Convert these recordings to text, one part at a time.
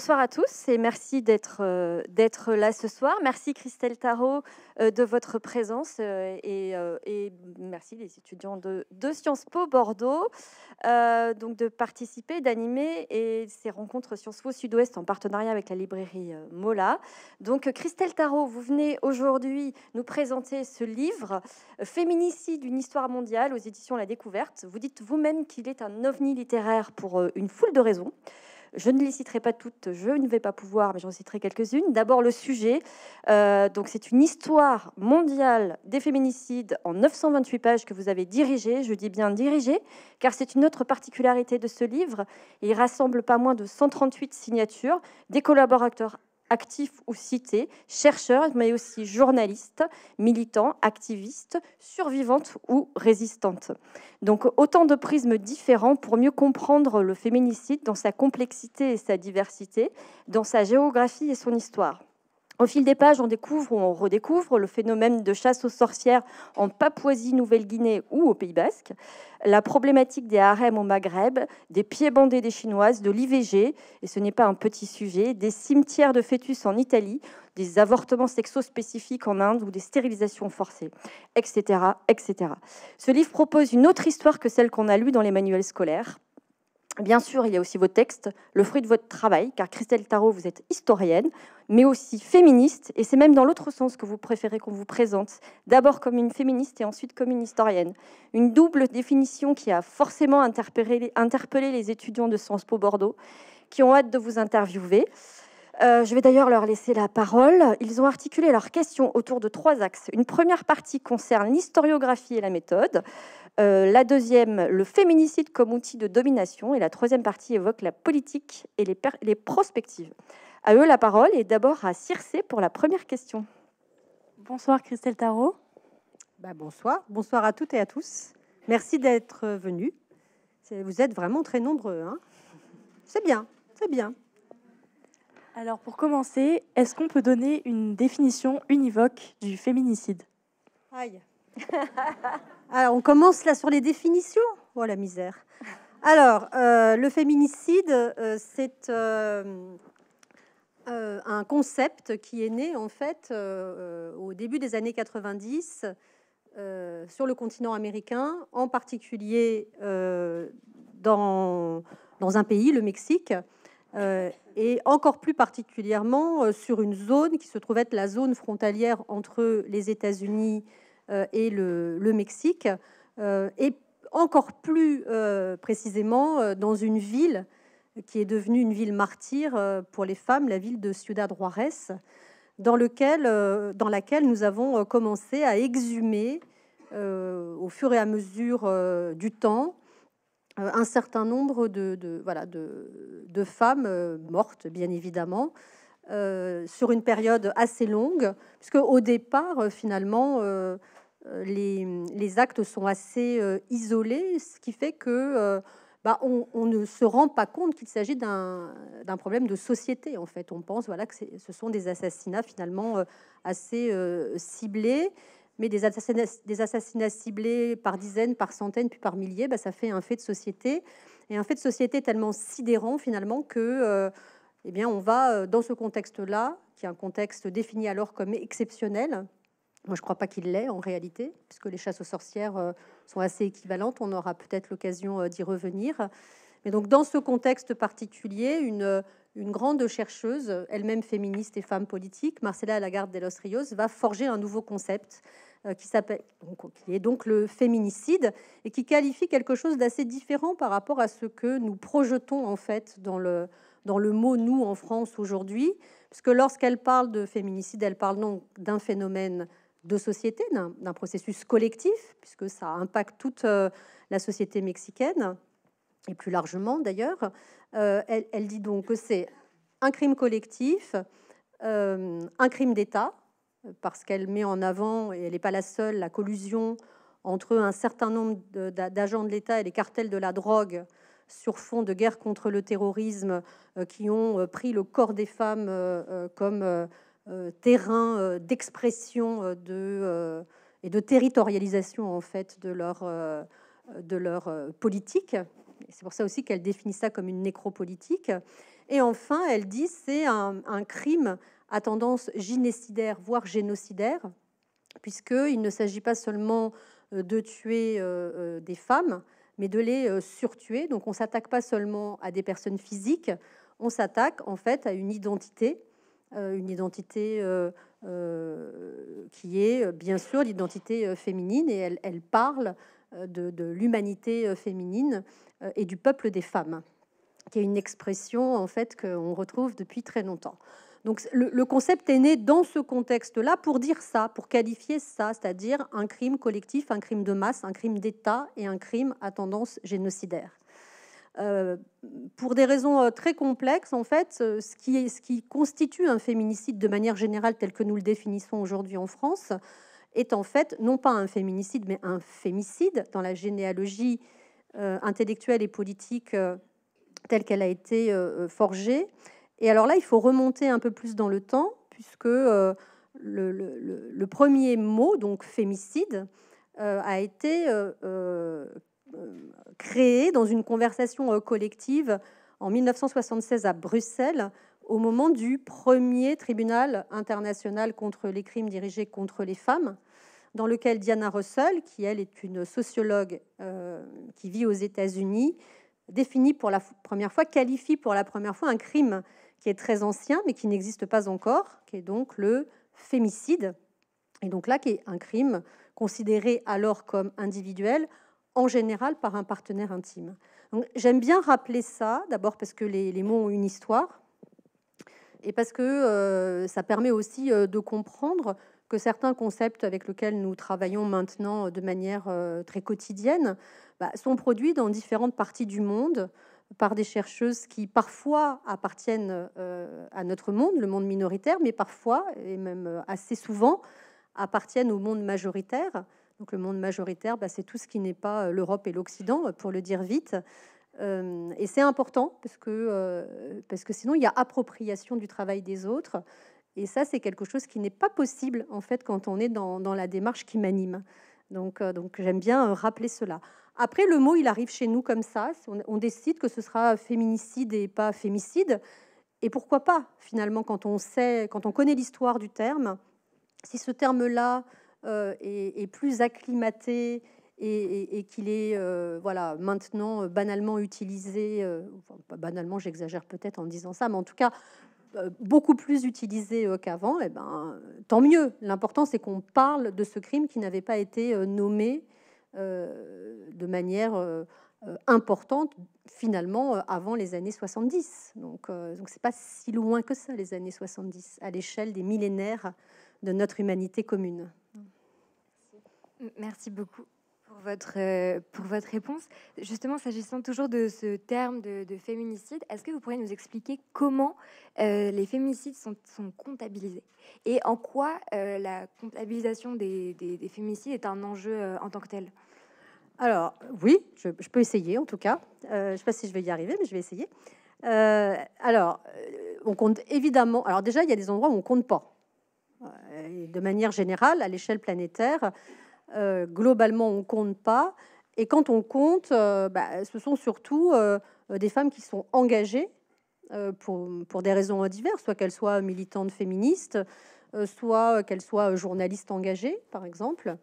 Bonsoir à tous et merci euh, d'être là ce soir. Merci Christelle Tarot euh, de votre présence euh, et, merci les étudiants de, Sciences Po Bordeaux donc de participer, d'animer ces rencontres Sciences Po Sud-Ouest en partenariat avec la librairie Mola. Donc Christelle Tarot, vous venez aujourd'hui nous présenter ce livre Féminicide d'une histoire mondiale aux éditions La Découverte. Vous dites vous-même qu'il est un ovni littéraire pour une foule de raisons. Je ne les citerai pas toutes, je ne vais pas pouvoir, mais j'en citerai quelques-unes. D'abord le sujet. Euh, donc c'est une histoire mondiale des féminicides en 928 pages que vous avez dirigée. Je dis bien dirigée, car c'est une autre particularité de ce livre. Il rassemble pas moins de 138 signatures des collaborateurs actifs ou cités, chercheurs, mais aussi journalistes, militants, activistes, survivantes ou résistantes. Donc autant de prismes différents pour mieux comprendre le féminicide dans sa complexité et sa diversité, dans sa géographie et son histoire. Au fil des pages, on découvre ou on redécouvre le phénomène de chasse aux sorcières en Papouasie-Nouvelle-Guinée ou au Pays Basque, la problématique des harems au Maghreb, des pieds bandés des Chinoises, de l'IVG, et ce n'est pas un petit sujet, des cimetières de fœtus en Italie, des avortements sexo-spécifiques en Inde ou des stérilisations forcées, etc., etc. Ce livre propose une autre histoire que celle qu'on a lue dans les manuels scolaires Bien sûr, il y a aussi vos textes, le fruit de votre travail, car Christelle Tarot, vous êtes historienne, mais aussi féministe, et c'est même dans l'autre sens que vous préférez qu'on vous présente, d'abord comme une féministe et ensuite comme une historienne. Une double définition qui a forcément interpellé, les étudiants de Sciences Po Bordeaux, qui ont hâte de vous interviewer. Euh, je vais d'ailleurs leur laisser la parole. Ils ont articulé leurs questions autour de trois axes. Une première partie concerne l'historiographie et la méthode. Euh, la deuxième, le féminicide comme outil de domination. Et la troisième partie évoque la politique et les, perspectives. prospectives. À eux la parole et d'abord à Circé pour la première question. Bonsoir Christelle Tarot. Bah, bonsoir. Bonsoir à toutes et à tous. Merci d'être venus. Vous êtes vraiment très nombreux. Hein c'est bien, c'est bien. Alors pour commencer, est-ce qu'on peut donner une définition univoque du féminicide Aïe on commence là sur les définitions. Oh la misère. Alors, euh, le féminicide, euh, c'est euh, un concept qui est né en fait au début des années 90 sur le continent américain, en particulier dans, un pays, le Mexique, et encore plus particulièrement sur une zone qui se trouvait être la zone frontalière entre les États-Unis euh, et le, Mexique, euh, et encore plus euh, précisément dans une ville qui est devenue une ville martyre pour les femmes, la ville de Ciudad Juarez, dans, lequel, dans laquelle nous avons commencé à exhumer au fur et à mesure du temps un certain nombre de, voilà, de, femmes mortes, bien évidemment, sur une période assez longue, puisque au départ, finalement, euh, les, actes sont assez euh, isolés, ce qui fait que euh, bah, on, ne se rend pas compte qu'il s'agit d'un problème de société. En fait, on pense voilà que ce sont des assassinats finalement assez ciblés, mais des assassinats, ciblés par dizaines, par centaines, puis par milliers, bah, ça fait un fait de société et un fait de société tellement sidérant finalement que eh bien on va dans ce contexte-là, qui est un contexte défini alors comme exceptionnel, moi, je ne crois pas qu'il l'est en réalité, puisque les chasses aux sorcières euh, sont assez équivalentes. On aura peut-être l'occasion euh, d'y revenir. Mais donc, dans ce contexte particulier, une, euh, grande chercheuse, elle-même féministe et femme politique, Marcela Lagarde de los Rios, va forger un nouveau concept qui s'appelle, est donc le féminicide, et qui qualifie quelque chose d'assez différent par rapport à ce que nous projetons en fait dans le, dans le mot nous en France aujourd'hui, puisque lorsqu'elle parle de féminicide, elle parle donc d'un phénomène de société, d'un processus collectif, puisque ça impacte toute euh, la société mexicaine, et plus largement d'ailleurs. Euh, elle, dit donc que c'est un crime collectif, euh, un crime d'État, parce qu'elle met en avant, et elle n'est pas la seule, la collusion entre un certain nombre d'agents de, l'État et les cartels de la drogue sur fond de guerre contre le terrorisme, qui ont pris le corps des femmes comme euh, terrain euh, d'expression euh, et de territorialisation en fait de leur, de leur politique. C'est pour ça aussi qu'elle définit ça comme une nécropolitique. Et enfin, elle dit c'est un, crime à tendance gynécidaire, voire génocidaire, puisqu'il ne s'agit pas seulement de tuer des femmes, mais de les surtuer. Donc on s'attaque pas seulement à des personnes physiques, on s'attaque en fait à une identité euh, une identité euh, euh, qui est bien sûr l'identité féminine et elle, parle de, l'humanité féminine et du peuple des femmes, qui est une expression en fait qu'on retrouve depuis très longtemps. Donc le, concept est né dans ce contexte-là pour dire ça, pour qualifier ça, c'est-à-dire un crime collectif, un crime de masse, un crime d'État et un crime à tendance génocidaire. Euh, pour des raisons euh, très complexes, en fait, euh, ce qui, est, ce qui, constitue un féminicide de manière générale tel que nous le définissons aujourd'hui en France est en fait non pas un féminicide, mais un fémicide dans la généalogie intellectuelle et politique telle qu'elle a été forgée. Et alors là, il faut remonter un peu plus dans le temps, puisque le, le, premier mot, donc fémicide, a été créé dans une conversation euh, collective en 1976 à Bruxelles, au moment du premier tribunal international contre les crimes dirigés contre les femmes, dans lequel Diana Russell, qui elle est une sociologue euh, qui vit aux États-Unis, définit pour la première fois, qualifie pour la première fois un crime qui est très ancien mais qui n'existe pas encore, qui est donc le fémicide, et donc là qui est un crime considéré alors comme individuel en général par un partenaire intime. J'aime bien rappeler ça, d'abord parce que les, mots ont une histoire, et parce que euh, ça permet aussi euh, de comprendre que certains concepts avec lesquels nous travaillons maintenant euh, de manière très quotidienne bah, sont produits dans différentes parties du monde par des chercheuses qui parfois appartiennent à notre monde, le monde minoritaire, mais parfois, et même assez souvent, appartiennent au monde majoritaire. Donc le monde majoritaire, bah, c'est tout ce qui n'est pas euh, l'Europe et l'Occident, euh, pour le dire vite. Euh, et c'est important parce que, parce que sinon il y a appropriation du travail des autres. Et ça, c'est quelque chose qui n'est pas possible en fait quand on est dans, dans la démarche qui m'anime. Donc, donc j'aime bien rappeler cela. Après, le mot, il arrive chez nous comme ça. On, décide que ce sera féminicide et pas fémicide. Et pourquoi pas, finalement, quand on sait, quand on connaît l'histoire du terme, si ce terme-là euh, est, plus acclimaté et, qu'il est euh, voilà, maintenant euh, banalement utilisé, pas banalement j'exagère peut-être en disant ça, mais en tout cas beaucoup plus utilisé qu'avant, eh ben, tant mieux. L'important, c'est qu'on parle de ce crime qui n'avait pas été nommé de manière importante, finalement, avant les années 70. Donc, donc c'est pas si loin que ça, les années 70, à l'échelle des millénaires de notre humanité commune. Merci beaucoup pour votre, euh, pour votre réponse. Justement, s'agissant toujours de ce terme de, féminicide, est-ce que vous pourriez nous expliquer comment euh, les féminicides sont, comptabilisés et en quoi euh, la comptabilisation des, féminicides est un enjeu en tant que tel Alors oui, je, je, peux essayer en tout cas. je ne sais pas si je vais y arriver, mais je vais essayer. alors, on compte évidemment. Alors déjà, il y a des endroits où on compte pas. De manière générale, à l'échelle planétaire, euh, globalement, on ne compte pas. Et quand on compte, euh, bah, ce sont surtout euh, des femmes qui sont engagées pour, pour, des raisons diverses, soit qu'elles soient militantes féministes, soit qu'elles soient journalistes engagées, par exemple.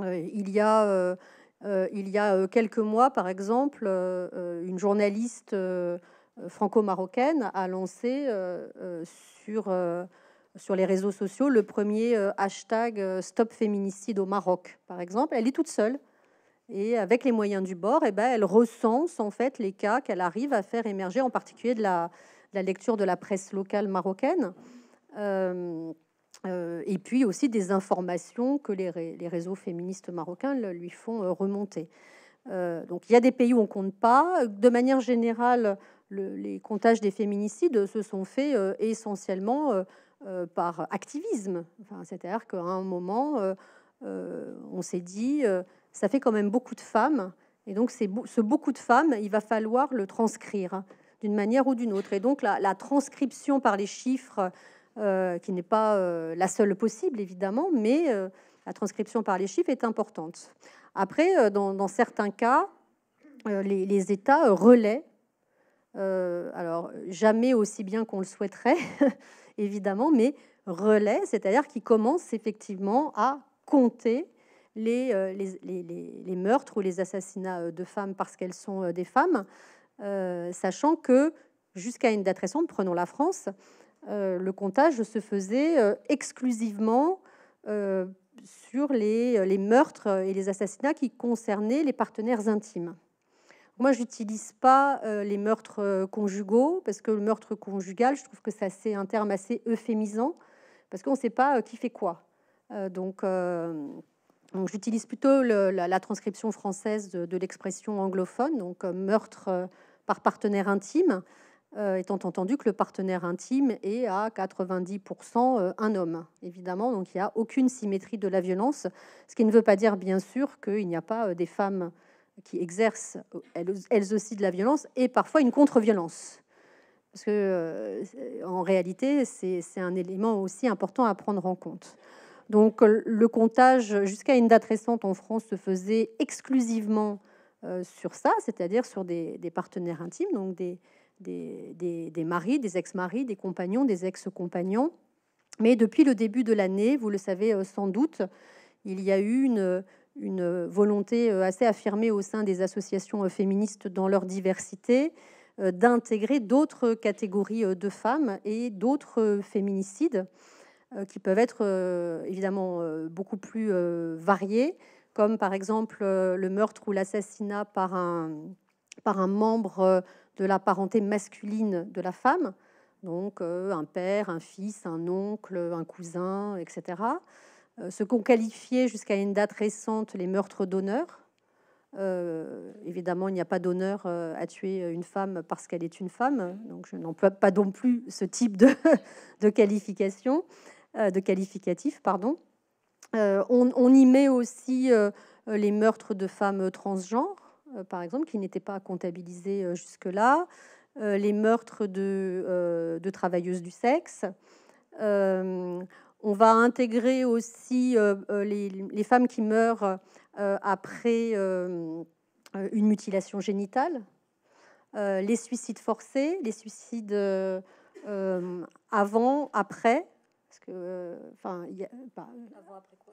il y a il y a quelques mois, par exemple, une journaliste franco-marocaine a lancé sur sur les réseaux sociaux le premier euh, hashtag euh, Stop féminicide au Maroc, par exemple. Elle est toute seule. Et avec les moyens du bord, eh ben, elle recense en fait les cas qu'elle arrive à faire émerger, en particulier de la, lecture de la presse locale marocaine. Euh, et puis aussi des informations que les, réseaux féministes marocains lui font remonter. donc il y a des pays où on compte pas. De manière générale, les comptages des féminicides se sont faits essentiellement euh, par activisme. C'est-à-dire qu'à un moment, euh, euh, on s'est dit, ça fait quand même beaucoup de femmes, et donc ce beaucoup de femmes, il va falloir le transcrire d'une manière ou d'une autre. Et donc la, transcription par les chiffres, qui n'est pas la seule possible évidemment, mais la transcription par les chiffres est importante. Après, dans, certains cas, les, les, États relaient, alors jamais aussi bien qu'on le souhaiterait, évidemment, mais relais, c'est-à-dire qui commence effectivement à compter euh, les, meurtres ou les assassinats euh, de femmes parce qu'elles sont euh, des femmes, sachant que jusqu'à une date récente, prenons la France, le comptage se faisait exclusivement sur les meurtres et les assassinats qui concernaient les partenaires intimes. Moi, j'utilise pas euh, les meurtres euh, conjugaux parce que le meurtre conjugal, je trouve que ça c'est un terme assez euphémisant parce qu'on ne sait pas euh, qui fait quoi. donc, j'utilise plutôt la, transcription française de, l'expression anglophone, donc meurtre par partenaire intime, étant entendu que le partenaire intime est à 90% un homme, évidemment. Donc il n'y a aucune symétrie de la violence, ce qui ne veut pas dire, bien sûr, qu'il n'y a pas des femmes qui exercent elles aussi de la violence et parfois une contre-violence. Parce que euh, en réalité, c'est un élément aussi important à prendre en compte. Donc le comptage, jusqu'à une date récente en France, se faisait exclusivement euh, sur ça, c'est-à-dire sur des, partenaires intimes, donc des, des, des, des maris, des ex-maris, des compagnons, des ex-compagnons. Mais depuis le début de l'année, vous le savez euh, sans doute, il y a eu une, une euh, volonté euh, assez affirmée au sein des associations euh, féministes dans leur diversité d'intégrer d'autres catégories de femmes et d'autres féminicides qui peuvent être évidemment beaucoup plus variés, comme par exemple le meurtre ou l'assassinat par un, par un membre de la parenté masculine de la femme, donc un père, un fils, un oncle, un cousin, etc ce euh, qu'on qualifiait jusqu'à une date récente les meurtres d'honneur. Euh, évidemment, il n'y a pas d'honneur euh, à tuer une femme parce qu'elle est une femme, donc je n'emploie pas non plus ce type de, de qualification, de qualificatif, pardon. on, on, y met aussi les meurtres de femmes transgenres, par exemple, qui n'étaient pas comptabilisés jusque-là, les meurtres de, de, travailleuses du sexe. On va intégrer aussi euh, euh, les, femmes qui meurent euh, après une mutilation génitale, les suicides forcés, les suicides avant, après. Parce que, enfin, bah,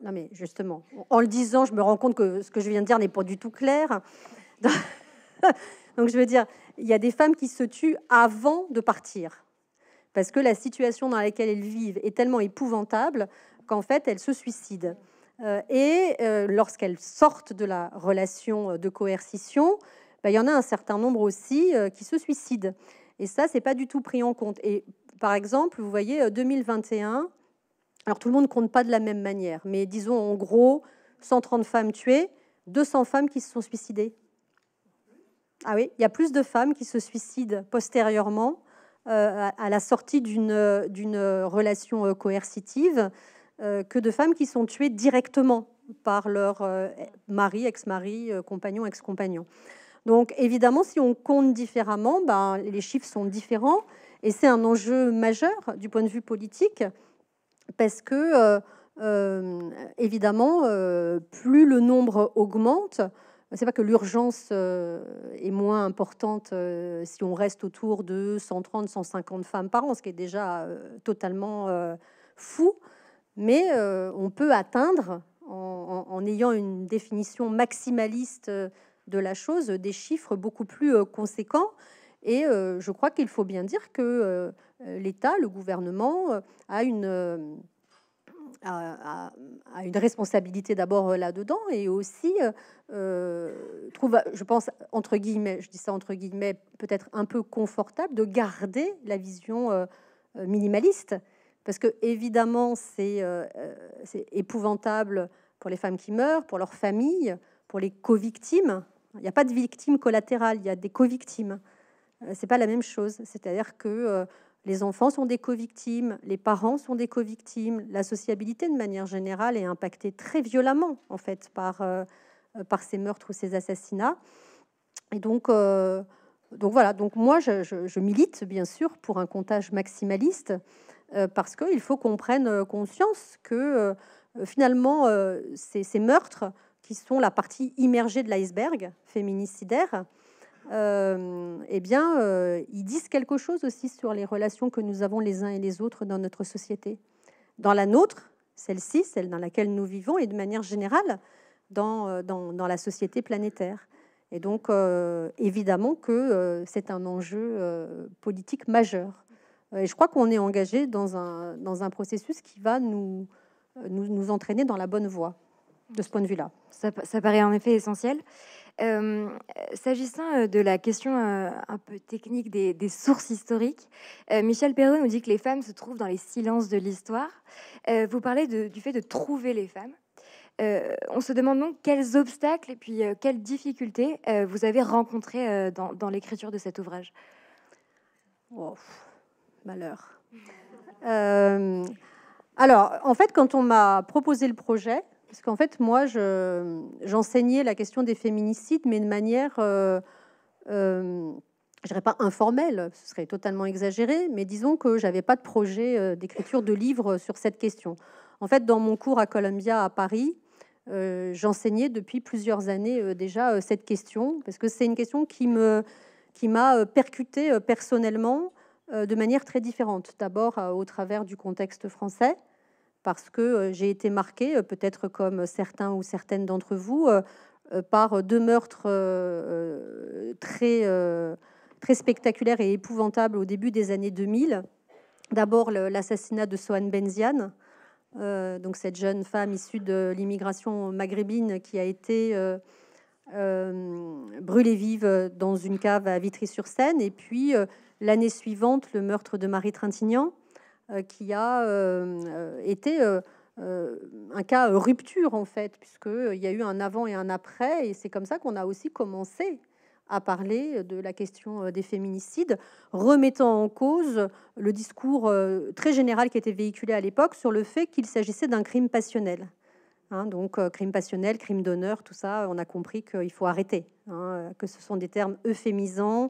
non mais justement, en le disant, je me rends compte que ce que je viens de dire n'est pas du tout clair. Donc, je veux dire, il y a des femmes qui se tuent avant de partir parce que la situation dans laquelle elles vivent est tellement épouvantable qu'en fait elles se suicident. Euh, et euh, lorsqu'elles sortent de la relation euh, de coercition, bah, il y en a un certain nombre aussi qui se suicident. Et ça, c'est pas du tout pris en compte. Et par exemple, vous voyez, 2021, alors tout le monde compte pas de la même manière, mais disons en gros 130 femmes tuées, 200 femmes qui se sont suicidées. Ah oui, il y a plus de femmes qui se suicident postérieurement euh, à la sortie d'une euh, euh, relation coercitive que de femmes qui sont tuées directement par leur mari, ex-mari, compagnon, ex-compagnon. Donc évidemment, si on compte différemment, ben, les chiffres sont différents et c'est un enjeu majeur du point de vue politique parce que évidemment, plus le nombre augmente, c'est pas que l'urgence euh, est moins importante euh, si on reste autour de 130, 150 femmes par an, ce qui est déjà euh, totalement fou, mais on peut atteindre, en, en, ayant une définition maximaliste de la chose, des chiffres beaucoup plus conséquents. Et je crois qu'il faut bien dire que l'État, le gouvernement, a une à une responsabilité d'abord euh, là-dedans et aussi euh, euh, trouve, je pense, entre guillemets, je dis ça entre guillemets, peut-être un peu confortable de garder la vision minimaliste. Parce que évidemment, c'est c'est épouvantable pour les femmes qui meurent, pour leurs familles, pour les co-victimes. Il n'y a pas de victimes collatérales, il y a des co-victimes. C'est pas la même chose. C'est-à-dire que les enfants sont des co-victimes, les parents sont des co-victimes. La sociabilité, de manière générale, est impactée très violemment, en fait, par, euh, euh, ces meurtres ou ces assassinats. Et donc, euh, donc voilà, donc moi, je, milite, bien sûr, pour un comptage maximaliste, parce qu'il faut qu'on prenne conscience que, finalement, ces, ces meurtres, qui sont la partie immergée de l'iceberg féminicidaire, euh, eh bien, euh, ils disent quelque chose aussi sur les relations que nous avons les uns et les autres dans notre société. Dans la nôtre, celle-ci, celle dans laquelle nous vivons, et de manière générale, euh, dans, dans, la société planétaire. Et donc, évidemment que c'est un enjeu politique majeur. Et je crois qu'on est engagé dans un, dans un processus qui va nous, nous, nous entraîner dans la bonne voie, de ce point de vue-là. Ça, ça paraît en effet essentiel. S'agissant de la question un peu technique des, sources historiques, Michel Perrault nous dit que les femmes se trouvent dans les silences de l'histoire. vous parlez du fait de trouver les femmes. on se demande donc quels obstacles et puis quelles difficultés vous avez rencontrés dans, dans l'écriture de cet ouvrage. Oh, malheur. alors, en fait, quand on m'a proposé le projet, parce qu'en fait, moi, j'enseignais la question des féminicides, mais de manière, euh, ne euh, dirais pas informelle, ce serait totalement exagéré, mais disons que j'avais pas de projet euh, d'écriture de livre sur cette question. En fait, dans mon cours à Columbia à Paris, euh, j'enseignais depuis plusieurs années déjà cette question, parce que c'est une question qui me, qui m'a percutée personnellement de manière très différente. D'abord, au travers du contexte français parce que euh, j'ai été marquée, euh, peut-être comme certains ou certaines d'entre vous, euh, par deux meurtres très, très spectaculaires et épouvantables au début des années 2000. D'abord l'assassinat de Soane Benziane, donc cette jeune femme issue de l'immigration maghrébine qui a été brûlée vive dans une cave à Vitry-sur-Seine, et puis l'année suivante le meurtre de Marie Trintignant. Euh, qui a euh, euh, été un cas rupture en fait, puisqu'il y a eu un avant et un après, et c'est comme ça qu'on a aussi commencé à parler de la question des féminicides, remettant en cause le discours très général qui était véhiculé à l'époque sur le fait qu'il s'agissait d'un crime passionnel. Hein. donc, crime passionnel, crime d'honneur, tout ça, on a compris qu'il faut arrêter, hein, que ce sont des termes euphémisants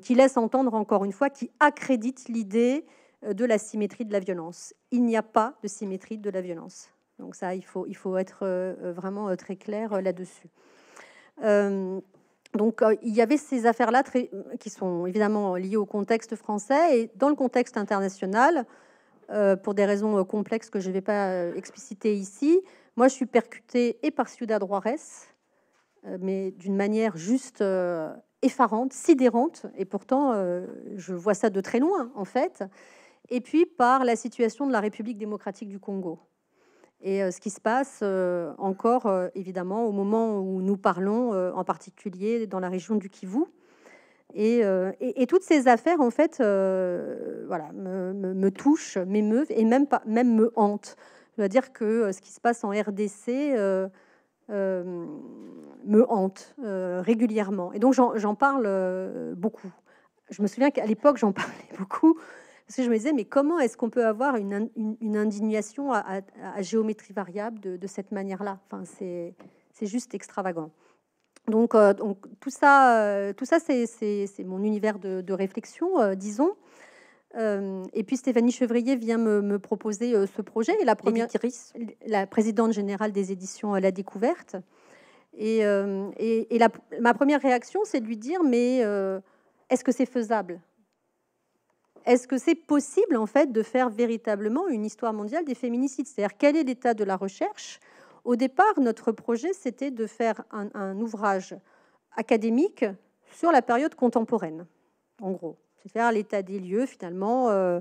qui laissent entendre, encore une fois, qui accréditent l'idée de la symétrie de la violence. Il n'y a pas de symétrie de la violence. Donc ça, il faut, il faut être euh, euh, vraiment euh, très clair là-dessus. donc il y avait ces affaires-là qui sont évidemment liées au contexte français et dans le contexte international, pour des raisons complexes que je ne vais pas expliciter ici, moi je suis percutée et par Ciudad Juarez, mais d'une manière juste effarante, sidérante, et pourtant je vois ça de très loin en fait et puis par la situation de la République démocratique du Congo. Et euh, ce qui se passe euh, encore, euh, évidemment, au moment où nous parlons, en particulier dans la région du Kivu. Et, toutes ces affaires, en fait, voilà, me, touchent, m'émeuvent et même, pas, même me hantent. Je dois dire que ce qui se passe en RDC me hante régulièrement. Et donc j'en parle beaucoup. Je me souviens qu'à l'époque, j'en parlais beaucoup je me disais, mais comment est-ce qu'on peut avoir une, indignation à, géométrie variable de, cette manière-là enfin, C'est juste extravagant. Donc, euh, tout ça, euh, ça c'est mon univers de, réflexion, euh, disons. et puis Stéphanie Chevrier vient me, proposer ce projet. Et la première, la présidente générale des éditions La Découverte. Et, ma première réaction, c'est de lui dire, mais est-ce que c'est faisable est-ce que c'est possible en fait de faire véritablement une histoire mondiale des féminicides C'est-à-dire quel est l'état de la recherche Au départ, notre projet c'était de faire un, ouvrage académique sur la période contemporaine, en gros. C'est-à-dire l'état des lieux finalement euh,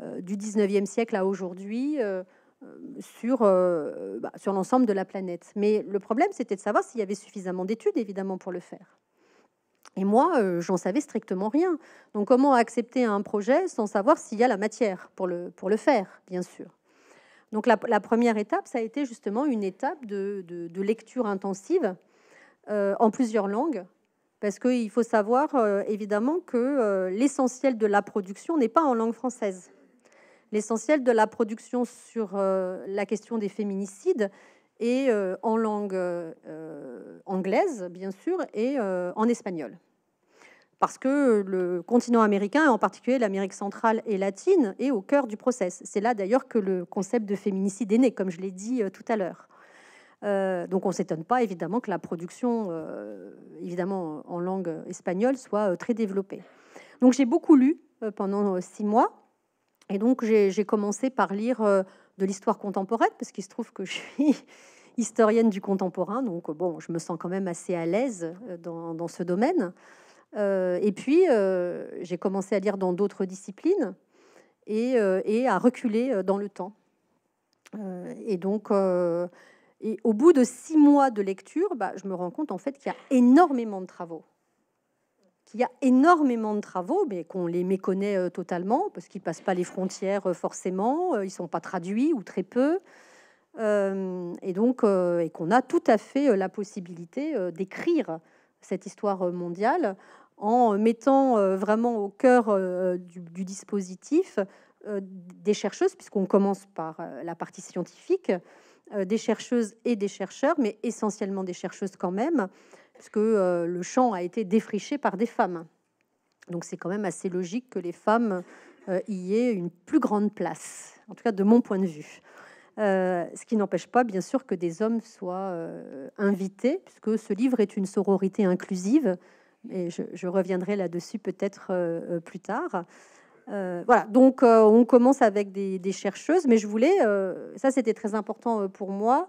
euh, du 19e siècle à aujourd'hui. Euh, sur, bah, sur l'ensemble de la planète. Mais le problème, c'était de savoir s'il y avait suffisamment d'études, évidemment, pour le faire. Et moi, euh, j'en savais strictement rien. Donc comment accepter un projet sans savoir s'il y a la matière pour le, faire, bien sûr. Donc la, première étape, ça a été justement une étape de, lecture intensive euh, en plusieurs langues, parce qu'il faut savoir euh, évidemment que l'essentiel de la production n'est pas en langue française. L'essentiel de la production sur la question des féminicides, et euh, en langue euh, anglaise, bien sûr, et euh, en espagnol parce que le continent américain, en particulier l'Amérique centrale et latine, est au cœur du process. C'est là d'ailleurs que le concept de féminicide est né, comme je l'ai dit tout à l'heure. donc on ne s'étonne pas évidemment que la production, évidemment en langue espagnole, soit très développée. Donc j'ai beaucoup lu pendant six mois, et donc j'ai commencé par lire de l'histoire contemporaine, parce qu'il se trouve que je suis historienne du contemporain, donc bon, je me sens quand même assez à l'aise euh, dans, ce domaine. Euh, et puis, euh, j'ai commencé à lire dans d'autres disciplines et, à reculer dans le temps. et donc, au bout de six mois de lecture, bah, je me rends compte en fait qu'il y a énormément de travaux qu'il y a énormément de travaux, mais qu'on les méconnaît euh, totalement, parce qu'ils passent pas les frontières euh, forcément, euh, ils sont pas traduits ou très peu. et donc, et qu'on a tout à fait la possibilité d'écrire cette histoire mondiale en mettant vraiment au cœur du dispositif des chercheuses, puisqu'on commence par la partie scientifique, des chercheuses et des chercheurs, mais essentiellement des chercheuses quand même, puisque que euh, le champ a été défriché par des femmes. Donc c'est quand même assez logique que les femmes euh, y aient une plus grande place, en tout cas de mon point de vue. Euh, ce qui n'empêche pas, bien sûr, que des hommes soient invités, puisque ce livre est une sororité inclusive, et je, reviendrai là-dessus peut-être plus tard. voilà, donc on commence avec des, des, chercheuses, mais je voulais, ça c'était très important pour moi,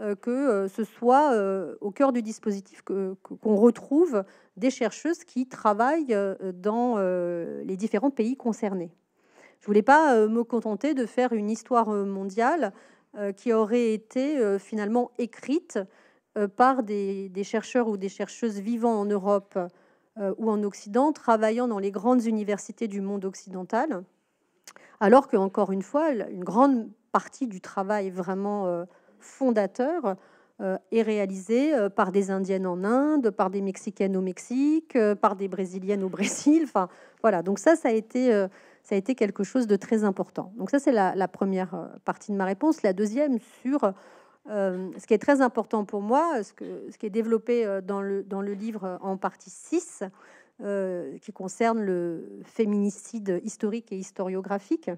euh, que euh, ce soit euh, au cœur du dispositif qu'on retrouve des chercheuses qui travaillent dans les différents pays concernés. Je ne voulais pas me contenter de faire une histoire mondiale qui aurait été finalement écrite par des, chercheurs ou des chercheuses vivant en Europe ou en Occident, travaillant dans les grandes universités du monde occidental, alors qu'encore une fois, une grande partie du travail vraiment fondateur est euh, réalisé euh, par des Indiennes en Inde, par des Mexicaines au Mexique, euh, par des Brésiliennes au Brésil. Enfin, voilà. Donc ça, ça a été, ça a été quelque chose de très important. Donc ça, c'est la, première partie de ma réponse. La deuxième sur ce qui est très important pour moi, ce, que, ce qui est développé dans le, dans le livre en partie 6, qui concerne le féminicide historique et historiographique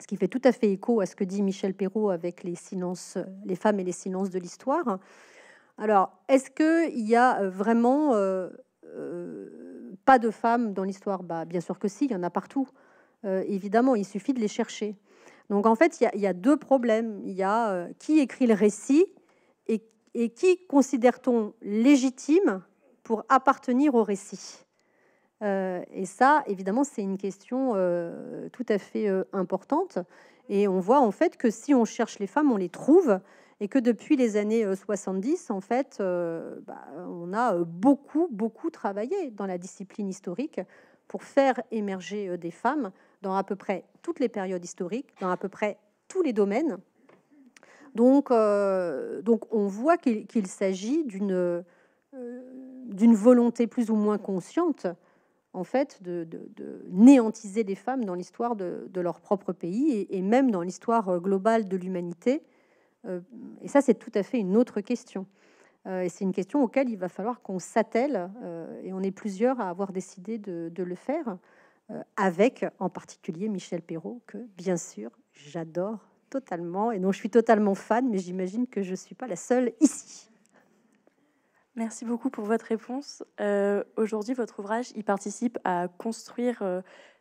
ce qui fait tout à fait écho à ce que dit Michel Perrault avec les, silences, les femmes et les silences de l'histoire. Alors, est-ce qu'il y a euh, vraiment euh, euh, pas de femmes dans l'histoire bah, Bien sûr que si, il y en a partout. évidemment, il suffit de les chercher. Donc, en fait, il y a, deux problèmes. Il y a qui écrit le récit et qui considère-t-on légitime pour appartenir au récit euh, et ça, évidemment, c'est une question euh, tout à fait euh, importante. Et on voit en fait que si on cherche les femmes, on les trouve et que depuis les années 70, en fait, bah, on a beaucoup, beaucoup travaillé dans la discipline historique pour faire émerger des femmes dans à peu près toutes les périodes historiques, dans à peu près tous les domaines. Donc, donc on voit qu'il s'agit d'une volonté plus ou moins consciente en fait, de, néantiser les femmes dans l'histoire de, leur propre pays et, même dans l'histoire euh, globale de l'humanité. Euh, et ça, c'est tout à fait une autre question. Euh, et c'est une question auquel il va falloir qu'on s'attelle, et on est plusieurs à avoir décidé de, le faire, avec en particulier Michel Perrault, que bien sûr j'adore totalement, et dont je suis totalement fan, mais j'imagine que je ne suis pas la seule ici. Merci beaucoup pour votre réponse. Euh, aujourd'hui, votre ouvrage y participe à construire euh,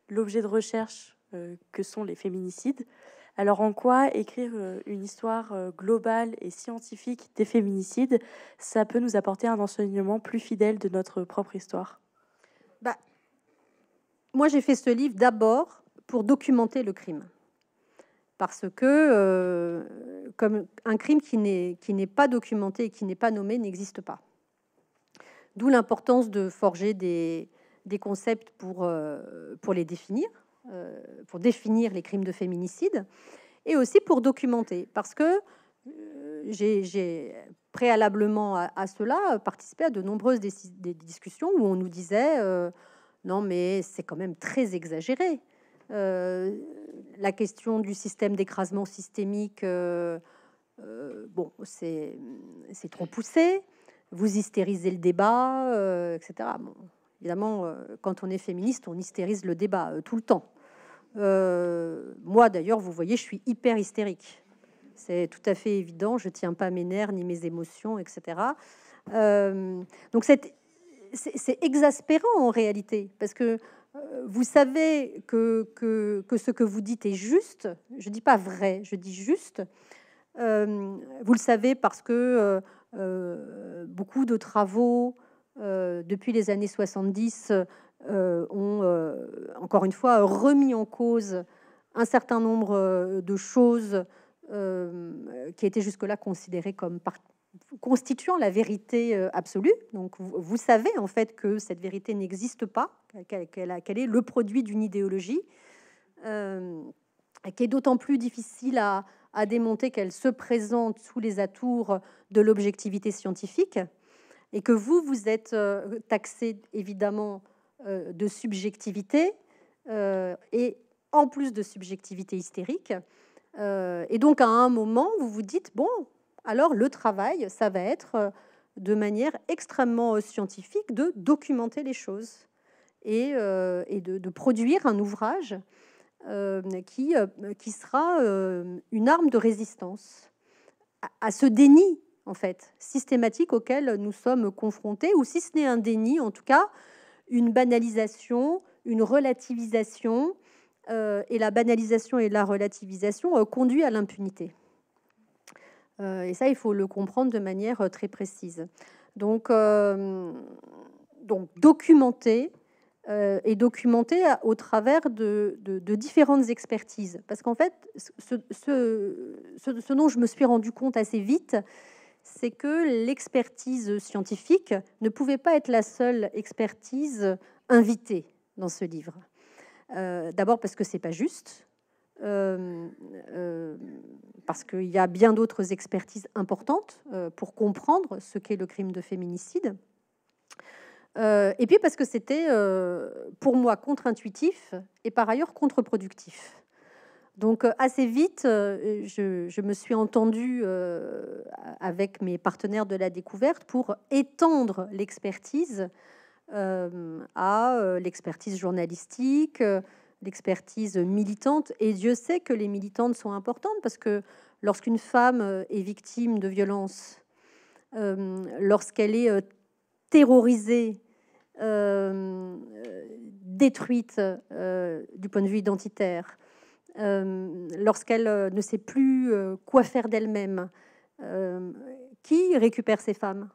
l'objet de recherche euh, que sont les féminicides. Alors en quoi écrire une histoire globale et scientifique des féminicides, ça peut nous apporter un enseignement plus fidèle de notre propre histoire bah, Moi, j'ai fait ce livre d'abord pour documenter le crime parce que comme un crime qui n'est pas documenté et qui n'est pas nommé n'existe pas. D'où l'importance de forger des, concepts pour, euh, pour les définir, euh, pour définir les crimes de féminicide, et aussi pour documenter, parce que euh, j'ai préalablement à, cela participé à de nombreuses des, discussions où on nous disait, non mais c'est quand même très exagéré. la question du système d'écrasement systémique, bon, c'est trop poussé vous hystérisez le débat, euh, etc. évidemment, euh, quand on est féministe, on hystérise le débat euh, tout le temps. moi, d'ailleurs, vous voyez, je suis hyper hystérique. C'est tout à fait évident. Je tiens pas mes nerfs ni mes émotions, etc. donc c'est exaspérant en réalité, parce que vous savez que, que, que, ce que vous dites est juste. Je dis pas vrai, je dis juste. vous le savez parce que euh, beaucoup de travaux euh, depuis les années 70 euh, ont, encore une fois, remis en cause un certain nombre de choses qui étaient jusque-là considérées comme constituant la vérité absolue. Donc vous savez en fait que cette vérité n'existe pas, qu'elle est le produit d'une idéologie, qui est d'autant plus difficile à, à démonté qu'elle se présente sous les atours de l'objectivité scientifique et que vous, vous êtes euh, taxé évidemment euh, de subjectivité euh, et en plus de subjectivité hystérique. et donc à un moment, vous vous dites, bon, alors le travail, ça va être de manière extrêmement scientifique de documenter les choses et, de, de, produire un ouvrage euh, qui, euh, qui sera euh, une arme de résistance à, ce déni en fait, systématique auquel nous sommes confrontés, ou si ce n'est un déni, en tout cas, une banalisation, une relativisation, et la banalisation et la relativisation conduit à l'impunité. et ça, il faut le comprendre de manière très précise. Donc, donc documenter, euh, et est documentée au travers de, différentes expertises. Parce qu'en fait, ce, ce, dont je me suis rendu compte assez vite, c'est que l'expertise scientifique ne pouvait pas être la seule expertise invitée dans ce livre. Euh, d'abord parce que c'est pas juste, euh, parce qu'il y a bien d'autres expertises importantes pour comprendre ce qu'est le crime de féminicide. Euh, et puis parce que c'était euh, pour moi contre-intuitif et par ailleurs contre-productif. Donc euh, assez vite, je, me suis entendue avec mes partenaires de la découverte pour étendre l'expertise à l'expertise journalistique, l'expertise militante. Et Dieu sait que les militantes sont importantes parce que lorsqu'une femme est victime de violence, lorsqu'elle est terrorisée euh, détruite euh, du point de vue identitaire, euh, lorsqu'elle ne sait plus quoi faire d'elle-même, qui récupère ces femmes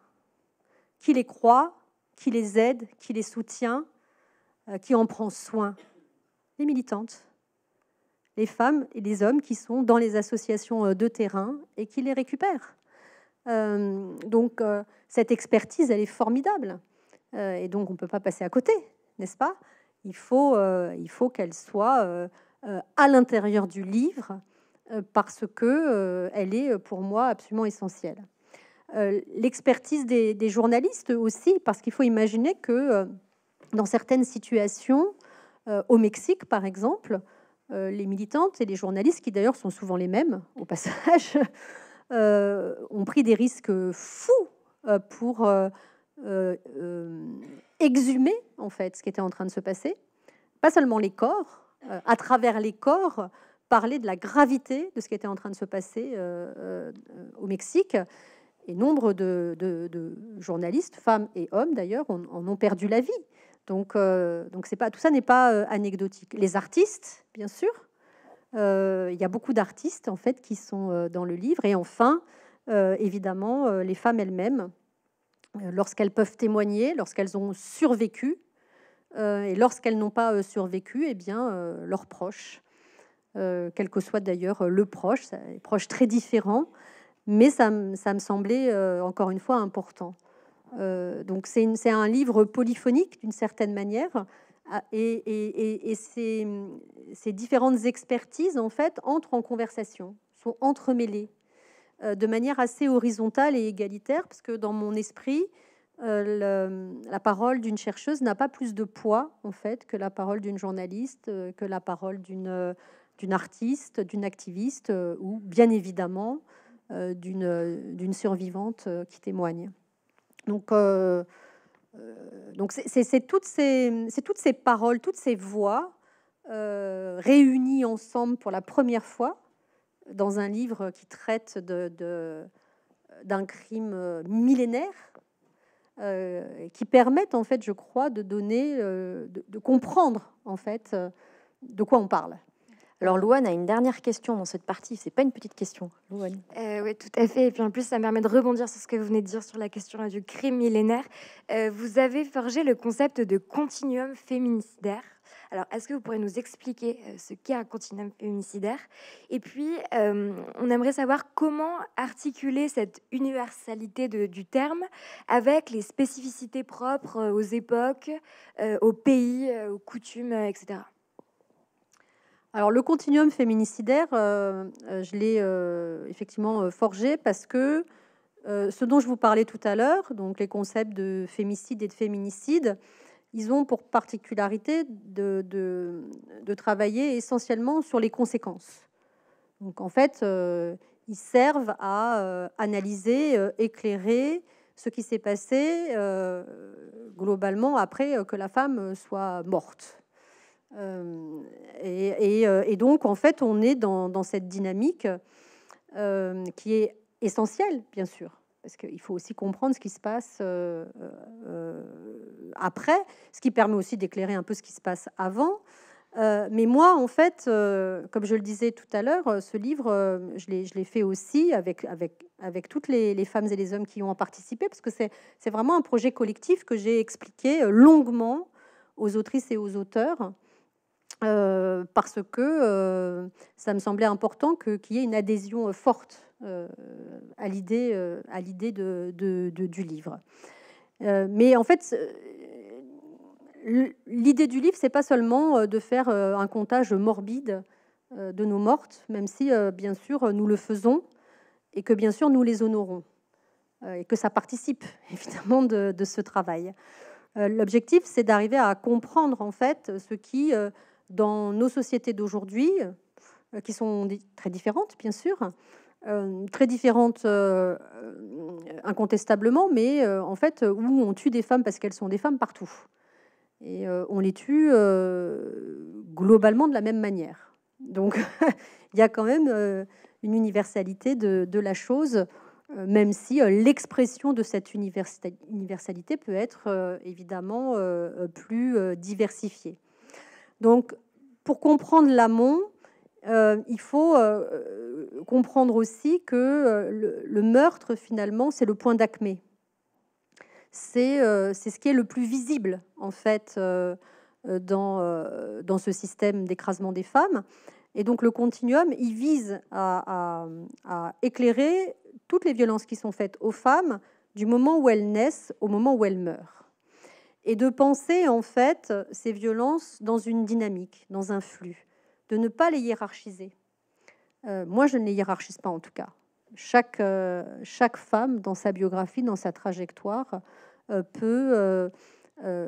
Qui les croit Qui les aide Qui les soutient Qui en prend soin Les militantes les femmes et les hommes qui sont dans les associations de terrain et qui les récupèrent. donc cette expertise, elle est formidable. Euh, et donc on ne peut pas passer à côté, n'est-ce pas Il faut, euh, faut qu'elle soit euh, à l'intérieur du livre parce que elle est pour moi absolument essentielle. L'expertise des, des, journalistes aussi, parce qu'il faut imaginer que dans certaines situations, au Mexique par exemple, les militantes et les journalistes, qui d'ailleurs sont souvent les mêmes au passage, ont pris des risques fous pour euh, euh, exhumer en fait ce qui était en train de se passer, pas seulement les corps, euh, à travers les corps, parler de la gravité de ce qui était en train de se passer au Mexique. Et nombre de, journalistes, femmes et hommes d'ailleurs, en, ont perdu la vie. Donc, donc c'est pas, tout ça n'est pas anecdotique. Les artistes, bien sûr, il y a beaucoup d'artistes en fait qui sont dans le livre. Et enfin, évidemment, les femmes elles-mêmes euh, lorsqu'elles peuvent témoigner, lorsqu'elles ont survécu, euh, et lorsqu'elles n'ont pas euh, survécu, eh bien, leurs proches, quel que soit d'ailleurs le proche, proches très différents, mais ça, me semblait encore une fois important. donc c'est un livre polyphonique d'une certaine manière, ah, et, et, ces, ces différentes expertises en fait entrent en conversation, sont entremêlées. Euh, de manière assez horizontale et égalitaire, parce que dans mon esprit, euh, la parole d'une chercheuse n'a pas plus de poids en fait que la parole d'une journaliste, euh, que la parole d'une artiste, d'une activiste ou bien évidemment d'une d'une survivante qui témoigne. Donc donc c'est toutes c'est toutes ces paroles, toutes ces voix réunies ensemble pour la première fois dans un livre qui traite de, d'un crime euh, millénaire euh, qui permettent en fait, je crois, de donner, euh, de, comprendre en fait de quoi on parle. Alors Louane a une dernière question dans cette partie, c'est pas une petite question, Louane. oui, tout à fait. Et puis en plus, ça me permet de rebondir sur ce que vous venez de dire sur la question du crime millénaire. vous avez forgé le concept de continuum féminicidaire. Alors, est-ce que vous pourrez nous expliquer euh, ce qu'est un continuum féminicidaire Et puis, euh, on aimerait savoir comment articuler cette universalité du terme avec les spécificités propres euh, aux époques, aux pays, aux coutumes, etc. Alors le continuum féminicidaire, je l'ai effectivement forgé parce que ce dont je vous parlais tout à l'heure, donc les concepts de fémicide et de féminicide, ils ont pour particularité de, travailler essentiellement sur les conséquences. Donc en fait, euh, ils servent à euh, analyser, euh, éclairer ce qui s'est passé globalement après que la femme soit morte. Et, donc en fait, on est dans cette dynamique qui est essentielle, bien sûr, parce qu'il faut aussi comprendre ce qui se passe euh, euh, après, ce qui permet aussi d'éclairer un peu ce qui se passe avant. Euh, mais moi, en fait, comme je le disais tout à l'heure, ce livre, je l'ai fait aussi avec, toutes les, femmes et les hommes qui ont participé, parce que c'est vraiment un projet collectif que j'ai expliqué longuement aux autrices et aux auteurs. Euh, parce que euh, ça me semblait important qu'il y ait une adhésion euh, forte à l'idée à l'idée de, du livre. mais en fait, l'idée du livre, c'est pas seulement de faire un comptage morbide de nos mortes, même si bien sûr nous le faisons et que bien sûr nous les honorons et que ça participe évidemment de, ce travail. L'objectif, c'est d'arriver à comprendre en fait ce qui dans nos sociétés d'aujourd'hui, euh, qui sont très différentes, bien sûr, euh, très différentes euh, incontestablement, mais en fait, où on tue des femmes parce qu'elles sont des femmes partout. Et on les tue globalement de la même manière. Donc, il y a quand même une universalité de la chose, même si l'expression de cette universalité peut être évidemment plus diversifiée. Donc, pour comprendre l'amont, euh, il faut euh, comprendre aussi que euh, le, meurtre, finalement, c'est le point d'acmé. C'est ce qui est le plus visible, en fait, dans, ce système d'écrasement des femmes. Et donc, le continuum, il vise à éclairer toutes les violences qui sont faites aux femmes du moment où elles naissent au moment où elles meurent et de penser en fait ces violences dans une dynamique, dans un flux, de ne pas les hiérarchiser. Euh, moi, je ne les hiérarchise pas en tout cas. Chaque, euh, chaque femme, dans sa biographie, dans sa trajectoire, euh, peut